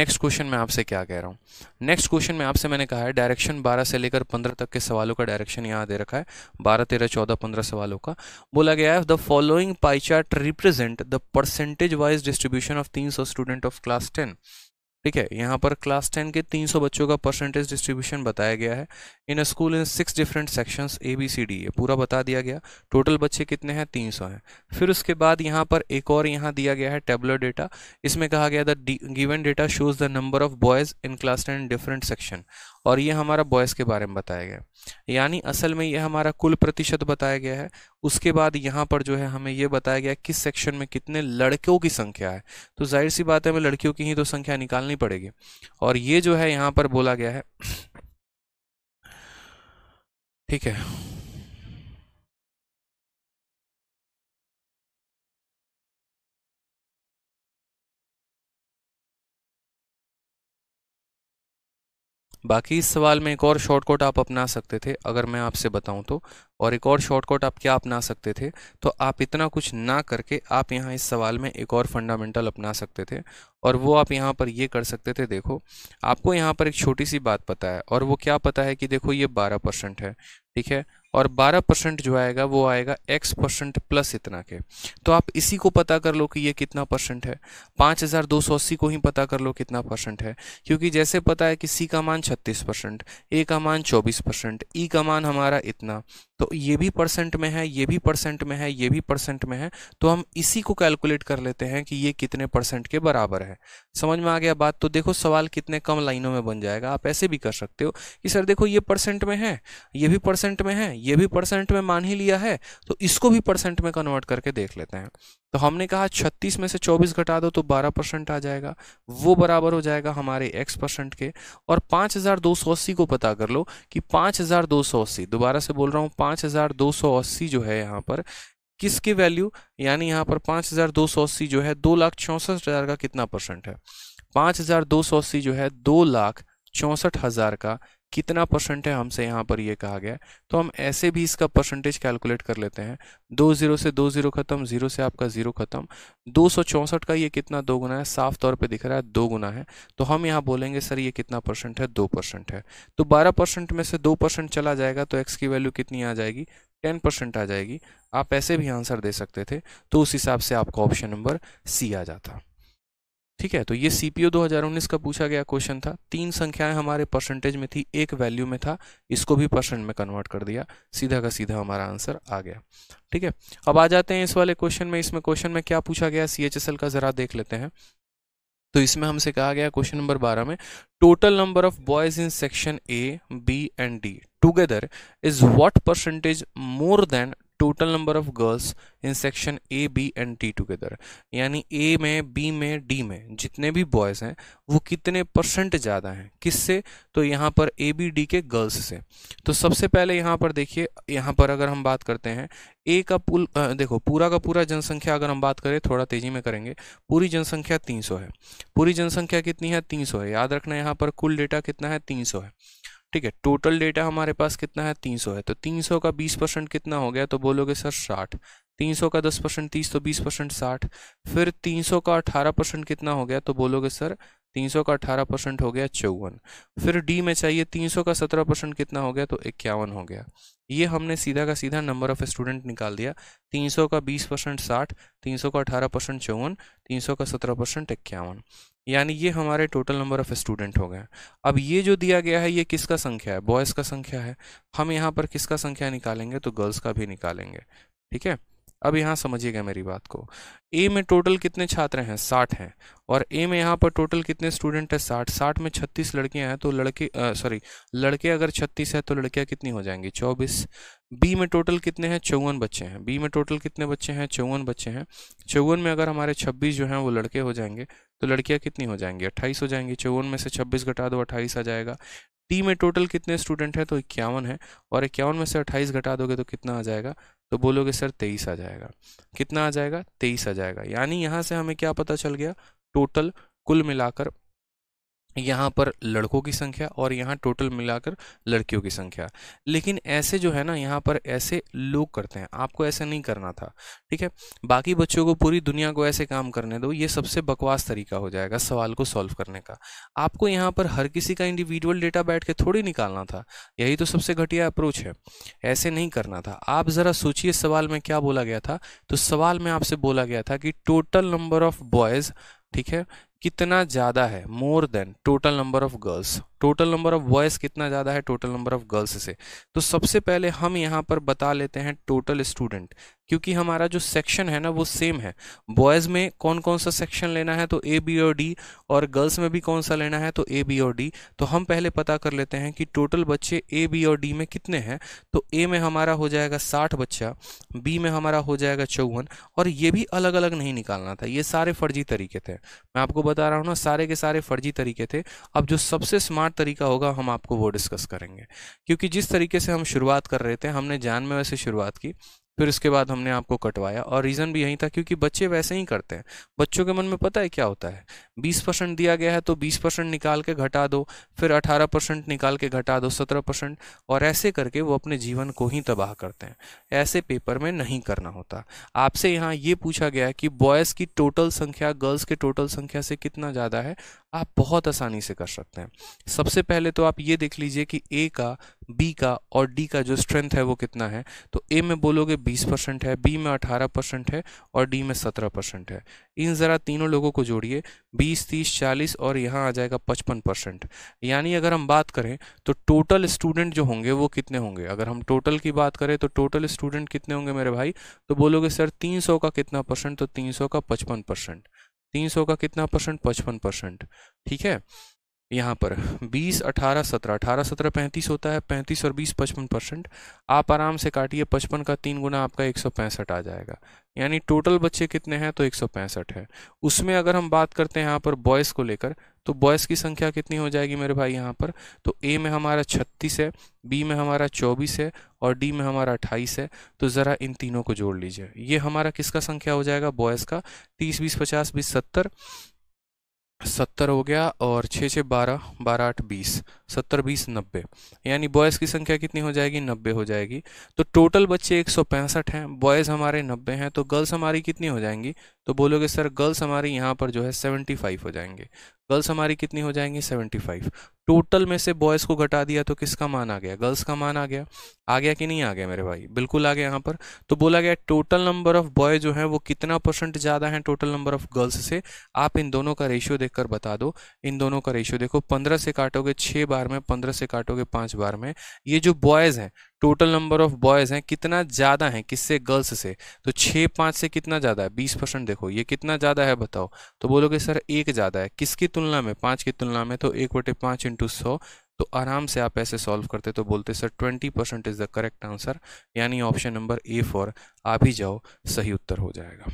नेक्स्ट क्वेश्चन में आपसे क्या कह रहा हूँ नेक्स्ट क्वेश्चन में आपसे मैंने कहा है डायरेक्शन 12 से लेकर 15 तक के सवालों का डायरेक्शन यहाँ दे रखा है 12, 13, 14, 15 सवालों का बोला गया है the following pie chart represent the percentage wise distribution of 300 student of class ten ठीक है यहाँ पर क्लास टेन के 300 बच्चों का परसेंटेज डिस्ट्रीब्यूशन बताया गया है in school in six different sections A B C D ये पूरा बता दिया गया टोटल बच्चे कितने हैं 300 हैं फिर उसके बाद यहाँ पर एक और यहाँ दिया गया है टेबलर डेटा इसमें कहा गया the given data shows the number of boys in class ten different section और ये हमारा बॉयज़ के बारे में बताया गया यानी असल में ये हमारा कुल प्रतिशत बताया गया है उसके बाद यहाँ पर जो है हमें ये बताया गया किस सेक्शन में कितने लड़कियों की संख्या है तो जाहिर सी बात है हमें लड़कियों की ही तो संख्या निकालनी पड़ेगी और ये जो है यहाँ पर बोला गया है ठीक है बाकी इस सवाल में एक और शॉर्टकट आप अपना सकते थे अगर मैं आपसे बताऊं तो और एक और शॉर्टकट आप क्या अपना सकते थे तो आप इतना कुछ ना करके आप यहाँ इस सवाल में एक और फंडामेंटल अपना सकते थे और वो आप यहाँ पर ये कर सकते थे देखो आपको यहाँ पर एक छोटी सी बात पता है और वो क्या पता है कि देखो ये बारह परसेंट है ठीक है और 12 परसेंट जो आएगा वो आएगा x परसेंट प्लस इतना के तो आप इसी को पता कर लो कि ये कितना परसेंट है पाँच हज़ार दो सौ अस्सी को ही पता कर लो कितना परसेंट है क्योंकि जैसे पता है कि c का मान छत्तीस परसेंट ए का मान चौबीस परसेंट ई e का मान हमारा इतना तो ये भी परसेंट में है ये भी परसेंट में है ये भी परसेंट में है तो हम इसी को कैलकुलेट कर लेते हैं कि ये कितने परसेंट के बराबर है समझ में आ गया बात तो देखो सवाल कितने कम लाइनों में बन जाएगा आप ऐसे भी कर सकते हो कि सर देखो ये परसेंट में है ये भी परसेंट में है ये भी परसेंट में मान ही लिया है तो इसको भी परसेंट में कन्वर्ट करके देख लेते हैं तो हमने कहा छत्तीस में से चौबीस घटा दो तो बारह परसेंट आ जाएगा वो बराबर हो जाएगा हमारे एक्स परसेंट के और अस्सी को पता कर लो कि अस्सी दोबारा से बोल रहा हूँ पाँच हज़ार दो सौ अस्सी जो है यहाँ पर किसकी वैल्यू यानी यहाँ पर पांच हज़ार दो सौ अस्सी जो है दो लाख चौंसठ हज़ार का कितना परसेंट है पांच हज़ार दो सौ अस्सी जो है दो लाख चौंसठ हज़ार का कितना परसेंट है हमसे यहाँ पर ये कहा गया तो हम ऐसे भी इसका परसेंटेज कैलकुलेट कर लेते हैं दो जीरो से दो जीरो खत्म जीरो से आपका जीरो खत्म दो सौ चौंसठ का ये कितना दो गुना है साफ तौर पे दिख रहा है दो गुना है तो हम यहाँ बोलेंगे सर ये कितना परसेंट है दो परसेंट है तो बारह परसेंट में से दो परसेंट चला जाएगा तो एक्स की वैल्यू कितनी आ जाएगी टेन परसेंट आ जाएगी आप ऐसे भी आंसर दे सकते थे तो उस हिसाब से आपका ऑप्शन नंबर सी आ जाता ठीक है तो ये सीपीओ 2019 का पूछा गया क्वेश्चन था तीन संख्याएं हमारे परसेंटेज में थी एक वैल्यू में था इसको भी परसेंट में कन्वर्ट कर दिया सीधा का सीधा हमारा आंसर आ गया ठीक है अब आ जाते हैं इस वाले क्वेश्चन में इसमें क्वेश्चन में क्या पूछा गया सी का ज़रा देख लेते हैं तो इसमें हमसे कहा गया क्वेश्चन नंबर बारह में total number of boys in section A B and D together is what percentage more than total number of girls in section A B and D together यानी ए में बी में डी में जितने भी बॉयज़ हैं वो कितने परसेंट ज़्यादा हैं किससे तो यहाँ पर ए बी डी के गर्ल्स से तो सबसे पहले यहाँ पर देखिए यहाँ पर अगर हम बात करते हैं ए का पुल आ, देखो पूरा का पूरा जनसंख्या अगर हम बात करें थोड़ा तेज़ी में करेंगे पूरी जनसंख्या तीन है पूरी जनसंख्या कितनी है तीन है याद रखना यहाँ पर कुल डेटा कितना है तीन है ठीक है टोटल डेटा हमारे पास कितना है 300 है तो 300 का 20 परसेंट कितना हो गया तो बोलोगे सर साठ 300 का 10 परसेंट तीस तो 20 परसेंट साठ फिर 300 का 18 परसेंट कितना हो गया तो बोलोगे सर 300 का 18 परसेंट हो गया चौवन फिर डी में चाहिए 300 का 17 परसेंट कितना हो गया तो इक्यावन हो गया ये हमने सीधा का सीधा नंबर ऑफ स्टूडेंट निकाल दिया 300 का 20 परसेंट साठ तीन का 18 परसेंट चौवन तीन का 17 परसेंट इक्यावन यानी ये हमारे टोटल नंबर ऑफ स्टूडेंट हो गए अब ये जो दिया गया है ये किसका संख्या है बॉयज़ का संख्या है हम यहाँ पर किसका संख्या निकालेंगे तो गर्ल्स का भी निकालेंगे ठीक है अब यहाँ समझिएगा मेरी बात को ए में टोटल कितने छात्र हैं साठ हैं और ए में यहाँ पर टोटल कितने स्टूडेंट हैं साठ साठ में छत्तीस लड़कियाँ हैं तो लड़के सॉरी लड़के अगर छत्तीस है तो लड़कियाँ कितनी हो जाएंगी चौबीस बी में टोटल कितने हैं चौवन बच्चे हैं बी में टोटल कितने बच्चे हैं चौवन बच्चे हैं चौवन में अगर हमारे छब्बीस जो हैं वो लड़के हो जाएंगे तो लड़कियां कितनी हो जाएंगी अट्ठाईस हो जाएंगी चौवन में से छब्बीस घटा दो अट्ठाईस आ जाएगा टी में टोटल कितने स्टूडेंट हैं तो इक्यावन है और इक्यावन में से अट्ठाईस घटा दोगे तो कितना आ जाएगा तो बोलोगे सर तेईस आ जाएगा कितना आ जाएगा तेईस आ जाएगा यानी यहाँ से हमें क्या पता चल गया टोटल कुल मिलाकर यहाँ पर लड़कों की संख्या और यहाँ टोटल मिलाकर लड़कियों की संख्या लेकिन ऐसे जो है ना यहाँ पर ऐसे लोग करते हैं आपको ऐसे नहीं करना था ठीक है बाकी बच्चों को पूरी दुनिया को ऐसे काम करने दो ये सबसे बकवास तरीका हो जाएगा सवाल को सॉल्व करने का आपको यहाँ पर हर किसी का इंडिविजुअल डेटा बैठ के थोड़ी निकालना था यही तो सबसे घटिया अप्रोच है ऐसे नहीं करना था आप ज़रा सोचिए सवाल में क्या बोला गया था तो सवाल में आपसे बोला गया था कि टोटल नंबर ऑफ बॉयज़ ठीक है कितना ज़्यादा है more than total number of girls total number of boys कितना ज़्यादा है टोटल नंबर ऑफ गर्ल्स से तो सबसे पहले हम यहाँ पर बता लेते हैं टोटल स्टूडेंट क्योंकि हमारा जो सेक्शन है ना वो सेम है बॉयज़ में कौन कौन सा सेक्शन लेना है तो ए बी और डी और गर्ल्स में भी कौन सा लेना है तो ए बी और डी तो हम पहले पता कर लेते हैं कि टोटल बच्चे ए बी और डी में कितने हैं तो ए में हमारा हो जाएगा साठ बच्चा बी में हमारा हो जाएगा चौवन और ये भी अलग अलग नहीं निकालना था ये सारे फर्जी तरीके थे मैं आपको बता रहा हूँ ना सारे के सारे फर्जी तरीके थे अब जो सबसे स्मार्ट तरीका होगा हम आपको वो डिस्कस करेंगे क्योंकि जिस तरीके से हम शुरुआत कर रहे थे हमने जान में वैसे शुरुआत की फिर उसके बाद हमने आपको कटवाया और रीज़न भी यही था क्योंकि बच्चे वैसे ही करते हैं बच्चों के मन में पता है क्या होता है बीस परसेंट दिया गया है तो बीस परसेंट निकाल के घटा दो फिर अठारह परसेंट निकाल के घटा दो सत्रह परसेंट और ऐसे करके वो अपने जीवन को ही तबाह करते हैं ऐसे पेपर में नहीं करना होता आपसे यहाँ ये पूछा गया कि बॉयज़ की टोटल संख्या गर्ल्स के टोटल संख्या से कितना ज़्यादा है आप बहुत आसानी से कर सकते हैं सबसे पहले तो आप ये देख लीजिए कि ए का बी का और डी का जो स्ट्रेंथ है वो कितना है तो ए में बोलोगे 20 परसेंट है बी में 18 परसेंट है और डी में 17 परसेंट है इन ज़रा तीनों लोगों को जोड़िए 20, 30, 40 और यहाँ आ जाएगा 55 परसेंट यानी अगर हम बात करें तो टोटल स्टूडेंट जो होंगे वो कितने होंगे अगर हम टोटल की बात करें तो टोटल स्टूडेंट कितने होंगे मेरे भाई तो बोलोगे सर तीन का कितना परसेंट तो तीन का पचपन परसेंट तीन सौ का कितना परसेंट पचपन परसेंट ठीक है यहाँ पर बीस अठारह सत्रह अठारह सत्रह पैंतीस होता है पैंतीस और बीस पचपन परसेंट आप आराम से काटिए पचपन का तीन गुना आपका एक सौ पैंसठ आ जाएगा यानी टोटल बच्चे कितने हैं तो एक है उसमें अगर हम बात करते हैं यहाँ पर बॉयज़ को लेकर तो बॉयज़ की संख्या कितनी हो जाएगी मेरे भाई यहाँ पर तो ए में हमारा 36 है बी में हमारा 24 है और डी में हमारा 28 है तो ज़रा इन तीनों को जोड़ लीजिए ये हमारा किसका संख्या हो जाएगा बॉयज़ का 30 बीस पचास बीस सत्तर सत्तर हो गया और छः छः बारह बारह आठ बीस सत्तर बीस नब्बे यानी बॉयज़ की संख्या कितनी हो जाएगी नब्बे हो जाएगी तो टोटल बच्चे एक सौ पैंसठ हैं बॉयज़ हमारे नब्बे हैं तो गर्ल्स हमारी कितनी हो जाएंगी तो बोलोगे सर गर्ल्स हमारी यहाँ पर जो है सेवेंटी फाइव हो जाएंगे गर्ल्स हमारी कितनी हो जाएंगी 75 टोटल में से बॉयज़ को घटा दिया तो किसका मान आ गया गर्ल्स का मान आ गया आ गया कि नहीं आ गया मेरे भाई बिल्कुल आ गया यहाँ पर तो बोला गया टोटल नंबर ऑफ़ बॉय जो है वो कितना परसेंट ज़्यादा है टोटल नंबर ऑफ़ गर्ल्स से आप इन दोनों का रेशियो देखकर बता दो इन दोनों का रेशियो देखो पंद्रह से काटोगे छः बार में पंद्रह से काटोगे पाँच बार में ये जो बॉयज़ हैं टोटल नंबर ऑफ बॉयज़ हैं कितना ज़्यादा हैं किससे गर्ल्स से तो छः पाँच से कितना ज़्यादा है बीस परसेंट देखो ये कितना ज़्यादा है बताओ तो बोलोगे सर एक ज़्यादा है किसकी तुलना में पाँच की तुलना में तो एक बटे पाँच इंटू सौ तो आराम से आप ऐसे सॉल्व करते तो बोलते sir twenty percent is the correct answer यानी ऑप्शन नंबर ए फॉर आप ही जाओ सही उत्तर हो जाएगा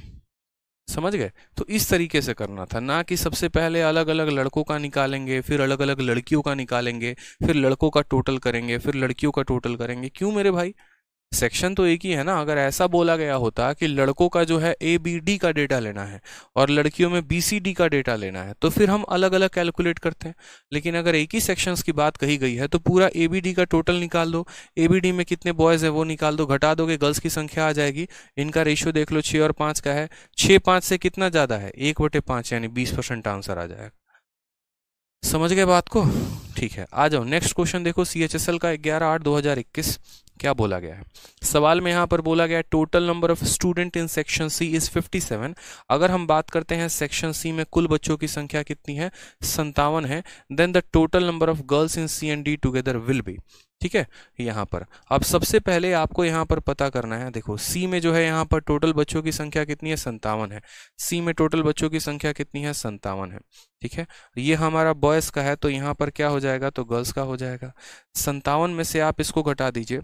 समझ गए तो इस तरीके से करना था ना कि सबसे पहले अलग अलग लड़कों का निकालेंगे फिर अलग अलग लड़कियों का निकालेंगे फिर लड़कों का टोटल करेंगे फिर लड़कियों का टोटल करेंगे क्यों मेरे भाई सेक्शन तो एक ही है ना अगर ऐसा बोला गया होता कि लड़कों का जो है ए बी डी का डेटा लेना है और लड़कियों में बी सी डी का डेटा लेना है तो फिर हम अलग अलग कैलकुलेट करते हैं लेकिन अगर एक ही सेक्शंस की बात कही गई है तो पूरा ए बी डी का टोटल निकाल दो ए बी डी में कितने बॉयज़ हैं वो निकाल दो घटा दोगे गर्ल्स की संख्या आ जाएगी इनका रेशियो देख लो छः और पाँच का है छः पाँच से कितना ज़्यादा है एक बटे पांच यानी बीस परसेंट आंसर आ जाएगा समझ गए बात को ठीक है आ जाओ नेक्स्ट क्वेश्चन देखो सी एच एस एल का ग्यारह आठ दो हज़ार इक्कीस क्या बोला गया है सवाल में यहाँ पर बोला गया है total number of student in section C is 57 अगर हम बात करते हैं सेक्शन सी में कुल बच्चों की संख्या कितनी है संतावन है then the total number of girls in C and D together will be ठीक है यहाँ पर अब सबसे पहले आपको यहाँ पर पता करना है देखो सी में जो है यहाँ पर टोटल बच्चों की संख्या कितनी है संतावन है सी में टोटल बच्चों की संख्या कितनी है संतावन है ठीक है ये हमारा बॉयज़ का है तो यहाँ पर क्या हो जाएगा तो गर्ल्स का हो जाएगा संतावन में से आप इसको घटा दीजिए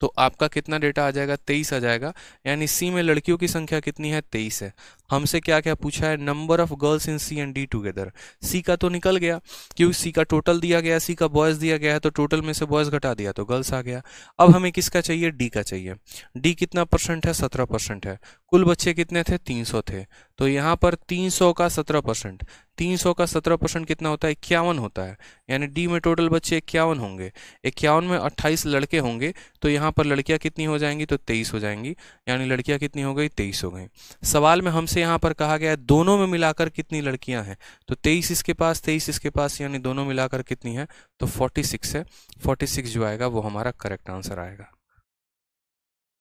तो आपका कितना डेटा आ जाएगा तेईस आ जाएगा यानी सी में लड़कियों की संख्या कितनी है तेईस है हमसे क्या क्या पूछा है number of girls in C and D together C का तो निकल गया क्योंकि सी का टोटल दिया गया सी का बॉयज़ दिया गया है तो टोटल में से बॉयज़ घटा दिया तो गर्ल्स आ गया अब हमें किसका चाहिए डी का चाहिए डी कितना परसेंट है सत्रह परसेंट है कुल बच्चे कितने थे 300 थे तो यहाँ पर 300 का 17 परसेंट तीन का 17 परसेंट कितना होता है इक्यावन होता है यानी डी में टोटल बच्चे इक्यावन होंगे इक्यावन में 28 लड़के होंगे तो यहाँ पर लड़कियाँ कितनी हो जाएंगी तो 23 हो जाएंगी यानी लड़कियाँ कितनी हो गई 23 हो गई सवाल में हमसे यहाँ पर कहा गया है दोनों में मिलाकर कितनी लड़कियाँ हैं तो तेईस इसके पास तेईस इसके पास यानी दोनों मिलाकर कितनी है तो फोर्टी है फोर्टी जो आएगा वो हमारा करेक्ट आंसर आएगा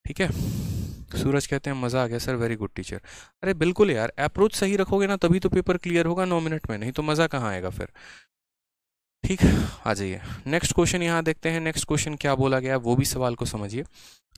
ठीक है सूरज कहते हैं मज़ा आ गया सर वेरी गुड टीचर अरे बिल्कुल यार अप्रोच सही रखोगे ना तभी तो पेपर क्लियर होगा नौ मिनट में नहीं तो मज़ा कहाँ आएगा फिर ठीक आ जाइए नेक्स्ट क्वेश्चन यहाँ देखते हैं नेक्स्ट क्वेश्चन क्या बोला गया वो भी सवाल को समझिए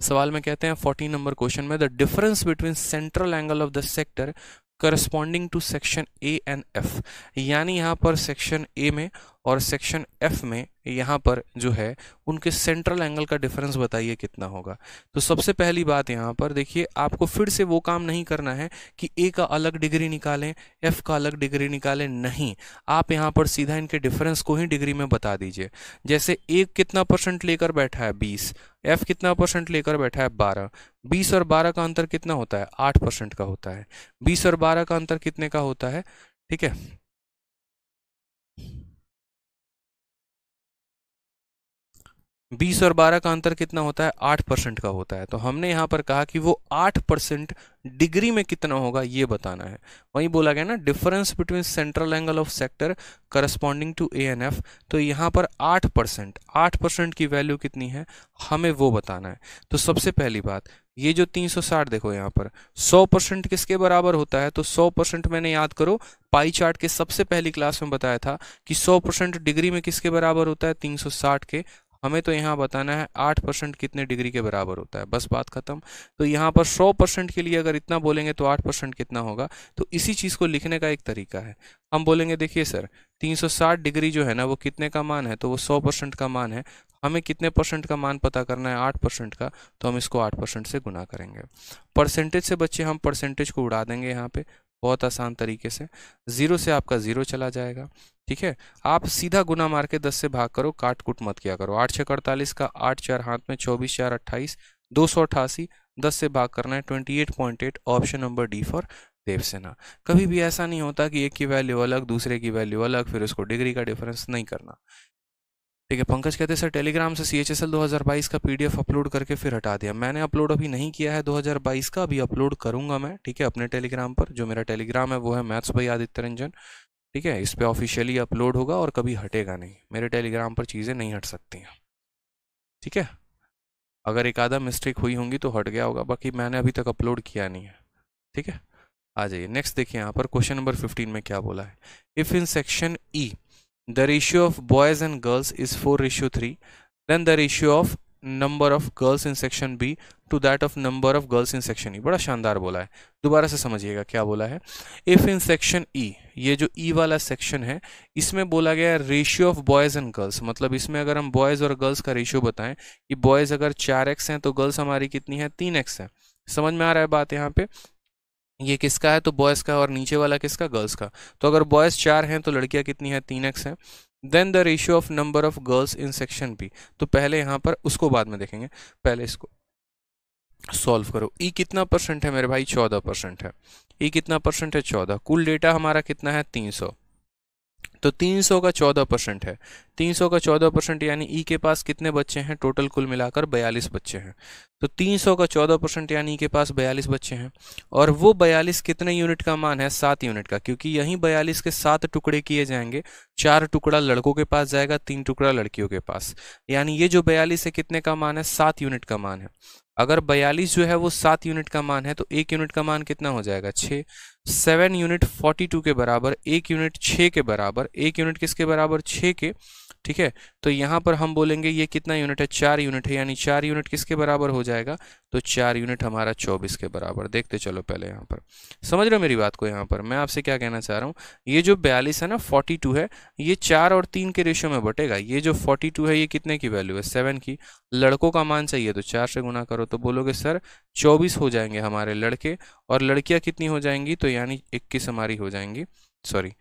सवाल में कहते हैं फोर्टीन नंबर क्वेश्चन में the difference between central angle of the sector corresponding to section A and F यानी यहाँ पर सेक्शन ए में और सेक्शन एफ में यहाँ पर जो है उनके सेंट्रल एंगल का डिफरेंस बताइए कितना होगा तो सबसे पहली बात यहाँ पर देखिए आपको फिर से वो काम नहीं करना है कि ए का अलग डिग्री निकालें एफ का अलग डिग्री निकालें नहीं आप यहाँ पर सीधा इनके डिफरेंस को ही डिग्री में बता दीजिए जैसे ए कितना परसेंट लेकर बैठा है बीस एफ कितना परसेंट लेकर बैठा है बारह बीस और बारह का अंतर कितना होता है आठ परसेंट का होता है बीस और बारह का अंतर कितने का होता है ठीक है बीस और बारह का अंतर कितना होता है आठ परसेंट का होता है तो हमने यहाँ पर कहा कि वो आठ परसेंट डिग्री में कितना होगा ये बताना है वहीं बोला गया ना difference between central angle of sector corresponding to A and F तो यहाँ पर आठ परसेंट आठ परसेंट की वैल्यू कितनी है हमें वो बताना है तो सबसे पहली बात ये जो 360 देखो यहाँ पर 100 परसेंट किसके बराबर होता है तो 100 परसेंट मैंने याद करो पाई चार्ट के सबसे पहली क्लास में बताया था कि 100 परसेंट डिग्री में किसके बराबर होता है 360 के हमें तो यहाँ बताना है आठ परसेंट कितने डिग्री के बराबर होता है बस बात खत्म तो यहाँ पर सौ परसेंट के लिए अगर इतना बोलेंगे तो आठ परसेंट कितना होगा तो इसी चीज़ को लिखने का एक तरीका है हम बोलेंगे देखिए सर साठ डिग्री जो है ना वो कितने का मान है तो वो सौ परसेंट का मान है हमें कितने परसेंट का मान पता करना है आठ परसेंट का तो हम इसको आठ परसेंट से गुना करेंगे परसेंटेज से बच्चे हम परसेंटेज को उड़ा देंगे यहाँ पे बहुत आसान तरीके से ज़ीरो से आपका ज़ीरो चला जाएगा ठीक है आप सीधा गुना मार के दस से भाग करो काट कुट मत किया करो आठ छः अड़तालीस का आठ चार हाथ में चौबीस चार अट्ठाईस दो सौ अट्ठासी दस से भाग करना है twenty eight point eight option number D for Devsena कभी भी ऐसा नहीं होता कि एक की वैल्यू अलग दूसरे की वैल्यू अलग फिर उसको डिग्री का डिफरेंस नहीं करना ठीक है पंकज कहते सर टेलीग्राम से सी एच एस एल दो हज़ार बाईस का पी डी एफ अपलोड करके फिर हटा दिया मैंने अपलोड अभी नहीं किया है दो हज़ार बाईस का अभी अपलोड करूंगा मैं ठीक है अपने टेलीग्राम पर जो मेरा टेलीग्राम है वो है मैथ्स भाई आदित्य रंजन ठीक है इस पर ऑफिशियली अपलोड होगा और कभी हटेगा नहीं मेरे टेलीग्राम पर चीज़ें नहीं हट सकती हैं ठीक है अगर एक आधा मिस्टेक हुई होंगी तो हट गया होगा बाकी मैंने अभी तक अपलोड किया नहीं है ठीक है आ जाइए नेक्स्ट देखिए यहाँ पर क्वेश्चन नंबर फिफ्टीन में क्या बोला है if in section E the ratio of boys and girls is four ratio three then the ratio of number of girls in section B to that of number of girls in section E बड़ा शानदार बोला है दोबारा से समझिएगा क्या बोला है इफ़ इन सेक्शन ई ये जो ई e वाला सेक्शन है इसमें बोला गया है ratio of boys and girls मतलब इसमें अगर हम बॉयज़ और गर्ल्स का रेशियो बताएं कि बॉयज़ अगर चार एक्स हैं तो गर्ल्स हमारी कितनी है तीन एक्स है समझ में आ रहा है बात यहाँ पे ये किसका है तो बॉयज़ का और नीचे वाला किसका गर्ल्स का तो अगर बॉयज़ चार हैं तो लड़कियाँ कितनी है तीन एक्स हैं then the ratio of number of girls in section B तो पहले यहाँ पर उसको बाद में देखेंगे पहले इसको सॉल्व करो ई e कितना परसेंट है मेरे भाई चौदह परसेंट है ई e कितना परसेंट है चौदह कुल डेटा हमारा कितना है तीन सौ तो 300 का 14 परसेंट है 300 का 14 परसेंट यानी ई के पास कितने बच्चे हैं टोटल कुल मिलाकर 42 बच्चे हैं तो 300 का 14 परसेंट यानी ई के पास 42 बच्चे हैं और वो 42 कितने यूनिट का मान है सात यूनिट का क्योंकि यही 42 के सात टुकड़े किए जाएंगे चार टुकड़ा लड़कों के पास जाएगा तीन टुकड़ा लड़कियों के पास यानी ये जो बयालीस है कितने का मान है सात यूनिट का मान है अगर बयालीस जो है वो सात यूनिट का मान है तो एक यूनिट का मान कितना हो जाएगा छः सेवन यूनिट फोर्टी टू के बराबर एक यूनिट छः के बराबर और एक यूनिट किसके बराबर छः के ठीक है तो यहाँ पर हम बोलेंगे ये कितना यूनिट है चार यूनिट है यानी चार यूनिट किसके बराबर हो जाएगा तो चार यूनिट हमारा चौबीस के बराबर देखते चलो पहले यहाँ पर समझ रहे हो मेरी बात को यहाँ पर मैं आपसे क्या कहना चाह रहा हूँ ये जो बयालीस है ना फोर्टी टू है ये चार और तीन के रेशियो में बटेगा ये जो फोर्टी टू है ये कितने की वैल्यू है सेवन की लड़कों का मान चाहिए तो चार से गुना करो तो बोलोगे सर चौबीस हो जाएंगे हमारे लड़के और लड़कियाँ कितनी हो जाएंगी तो यानी इक्कीस हमारी हो जाएंगी सॉरी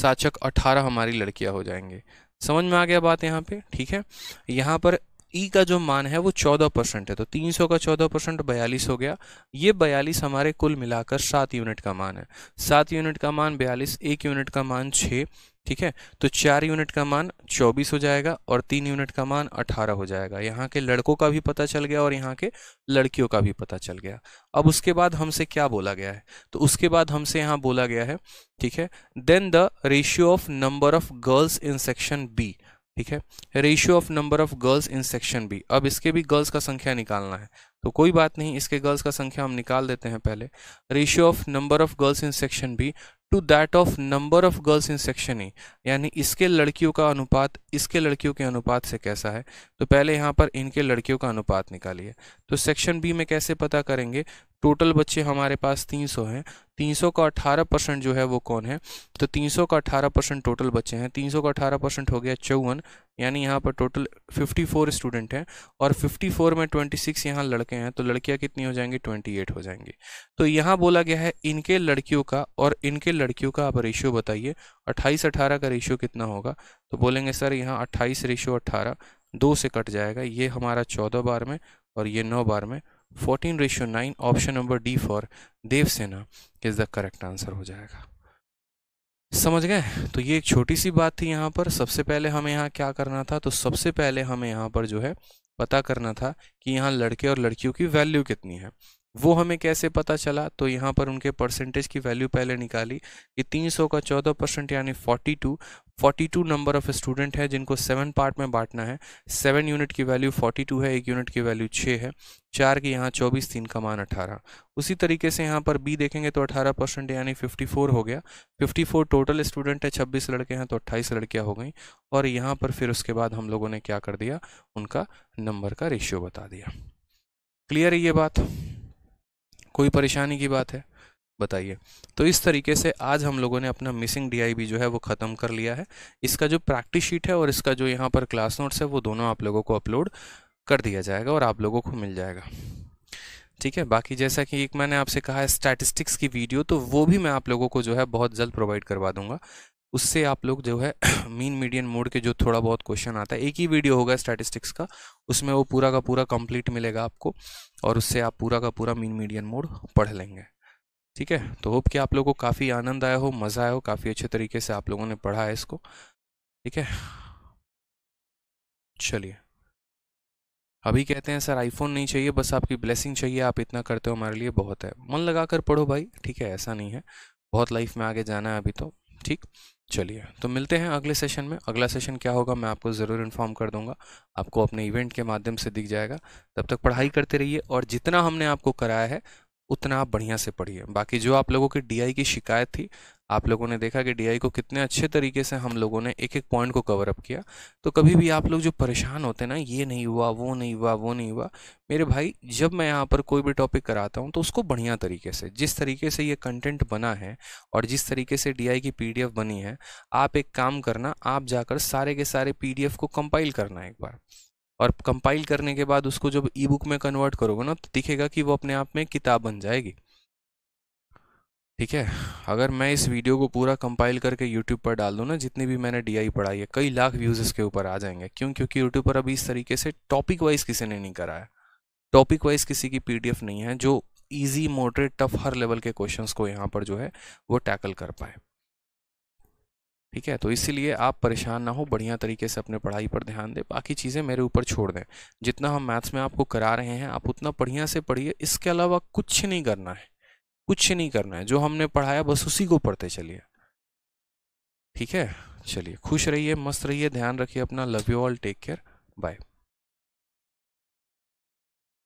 साचक अठारह हमारी लड़कियां हो जाएंगे समझ में आ गया बात यहाँ पे ठीक है यहाँ पर ई e का जो मान है वो चौदह परसेंट है तो तीन सौ का चौदह परसेंट बयालीस हो गया ये बयालीस हमारे कुल मिलाकर सात यूनिट का मान है सात यूनिट का मान बयालीस एक यूनिट का मान छः ठीक है तो चार यूनिट का मान चौबीस हो जाएगा और तीन यूनिट का मान अठारह हो जाएगा यहाँ के लड़कों का भी पता चल गया और यहाँ के लड़कियों का भी पता चल गया अब उसके बाद हमसे क्या बोला गया है तो उसके बाद हमसे यहाँ बोला गया है ठीक है then the ratio of number of girls in section B ठीक है ratio of number of girls in section B अब इसके भी गर्ल्स का संख्या निकालना है तो कोई बात नहीं इसके गर्ल्स का संख्या हम निकाल देते हैं पहले ratio of number of girls in section B to that of number of girls in section A यानी इसके लड़कियों का अनुपात इसके लड़कियों के अनुपात से कैसा है तो पहले यहाँ पर इनके लड़कियों का अनुपात निकालिए तो सेक्शन बी में कैसे पता करेंगे टोटल बच्चे हमारे पास 300 हैं 300 का 18 परसेंट जो है वो कौन है तो 300 का 18 परसेंट टोटल बच्चे हैं 300 का 18 परसेंट हो गया चौवन यानी यहाँ पर टोटल 54 स्टूडेंट हैं और 54 में 26 सिक्स यहाँ लड़के हैं तो लड़कियाँ कितनी हो जाएंगी 28 हो जाएंगी तो यहाँ बोला गया है इनके लड़कियों का और इनके लड़कियों का आप रेशियो बताइए अट्ठाईस अठारह का रेशियो कितना होगा तो बोलेंगे सर यहाँ अट्ठाईस रेशियो अट्ठारह दो से कट जाएगा ये हमारा चौदह बार में और ये नौ बार में fourteen ratio nine option number D for Devsena is the correct answer हो जाएगा समझ गए तो ये एक छोटी सी बात थी यहाँ पर सबसे पहले हमें यहाँ क्या करना था तो सबसे पहले हमें यहाँ पर जो है पता करना था कि यहाँ लड़के और लड़कियों की वैल्यू कितनी है वो हमें कैसे पता चला तो यहाँ पर उनके परसेंटेज की वैल्यू पहले निकाली कि 300 का 14 परसेंट यानी 42 42 नंबर ऑफ स्टूडेंट है जिनको सेवन पार्ट में बांटना है सेवन यूनिट की वैल्यू 42 है एक यूनिट की वैल्यू 6 है चार की यहाँ 24 तीन का मान 18 उसी तरीके से यहाँ पर बी देखेंगे तो 18 परसेंट यानी 54 हो गया 54 टोटल स्टूडेंट है 26 लड़के हैं तो 28 लड़कियाँ हो गई और यहाँ पर फिर उसके बाद हम लोगों ने क्या कर दिया उनका नंबर का रेशियो बता दिया क्लियर है ये बात कोई परेशानी की बात है बताइए तो इस तरीके से आज हम लोगों ने अपना मिसिंग डीआईबी जो है वो ख़त्म कर लिया है इसका जो प्रैक्टिस शीट है और इसका जो यहाँ पर क्लास नोट्स है वो दोनों आप लोगों को अपलोड कर दिया जाएगा और आप लोगों को मिल जाएगा ठीक है बाकी जैसा कि एक मैंने आपसे कहा है स्टैटिस्टिक्स की वीडियो तो वो भी मैं आप लोगों को जो है बहुत जल्द प्रोवाइड करवा दूंगा उससे आप लोग जो है मीन मीडियन मोड के जो थोड़ा बहुत क्वेश्चन आता है एक ही वीडियो होगा स्टैटिस्टिक्स का उसमें वो पूरा का पूरा कंप्लीट मिलेगा आपको और उससे आप पूरा का पूरा मीन मीडियन मोड पढ़ लेंगे ठीक है तो होप कि आप लोगों को काफ़ी आनंद आया हो मज़ा आया हो काफ़ी अच्छे तरीके से आप लोगों ने पढ़ा है इसको ठीक है चलिए अभी कहते हैं सर आईफोन नहीं चाहिए बस आपकी ब्लेसिंग चाहिए आप इतना करते हो हमारे लिए बहुत है मन लगा कर पढ़ो भाई ठीक है ऐसा नहीं है बहुत लाइफ में आगे जाना है अभी तो ठीक चलिए तो मिलते हैं अगले सेशन में अगला सेशन क्या होगा मैं आपको ज़रूर इन्फॉर्म कर दूंगा आपको अपने इवेंट के माध्यम से दिख जाएगा तब तक पढ़ाई करते रहिए और जितना हमने आपको कराया है उतना आप बढ़िया से पढ़िए बाकी जो आप लोगों की डीआई की शिकायत थी आप लोगों ने देखा कि डी को कितने अच्छे तरीके से हम लोगों ने एक एक पॉइंट को कवर अप किया तो कभी भी आप लोग जो परेशान होते हैं ना ये नहीं हुआ वो नहीं हुआ वो नहीं हुआ मेरे भाई जब मैं यहाँ पर कोई भी टॉपिक कराता हूँ तो उसको बढ़िया तरीके से जिस तरीके से ये कंटेंट बना है और जिस तरीके से डी की पी बनी है आप एक काम करना आप जाकर सारे के सारे पी को कंपाइल करना एक बार और कंपाइल करने के बाद उसको जब ई बुक में कन्वर्ट करोगे ना तो दिखेगा कि वो अपने आप में किताब बन जाएगी ठीक है अगर मैं इस वीडियो को पूरा कंपाइल करके यूट्यूब पर डाल दूँ ना जितनी भी मैंने डी आई पढ़ाई है कई लाख व्यूज़ इसके ऊपर आ जाएंगे क्यों क्योंकि यूट्यूब पर अभी इस तरीके से टॉपिक वाइज किसी ने नहीं करा है टॉपिक वाइज किसी की पी नहीं है जो ईजी मोटरेट टफ हर लेवल के क्वेश्चन को यहाँ पर जो है वो टैकल कर पाए ठीक है तो इसीलिए आप परेशान ना हो बढ़िया तरीके से अपने पढ़ाई पर ध्यान दें बाकी चीज़ें मेरे ऊपर छोड़ दें जितना हम मैथ्स में आपको करा रहे हैं आप उतना बढ़िया से पढ़िए इसके अलावा कुछ नहीं करना है कुछ नहीं करना है जो हमने पढ़ाया बस उसी को पढ़ते चलिए ठीक है चलिए खुश रहिए मस्त रहिए ध्यान रखिए अपना love you all take care bye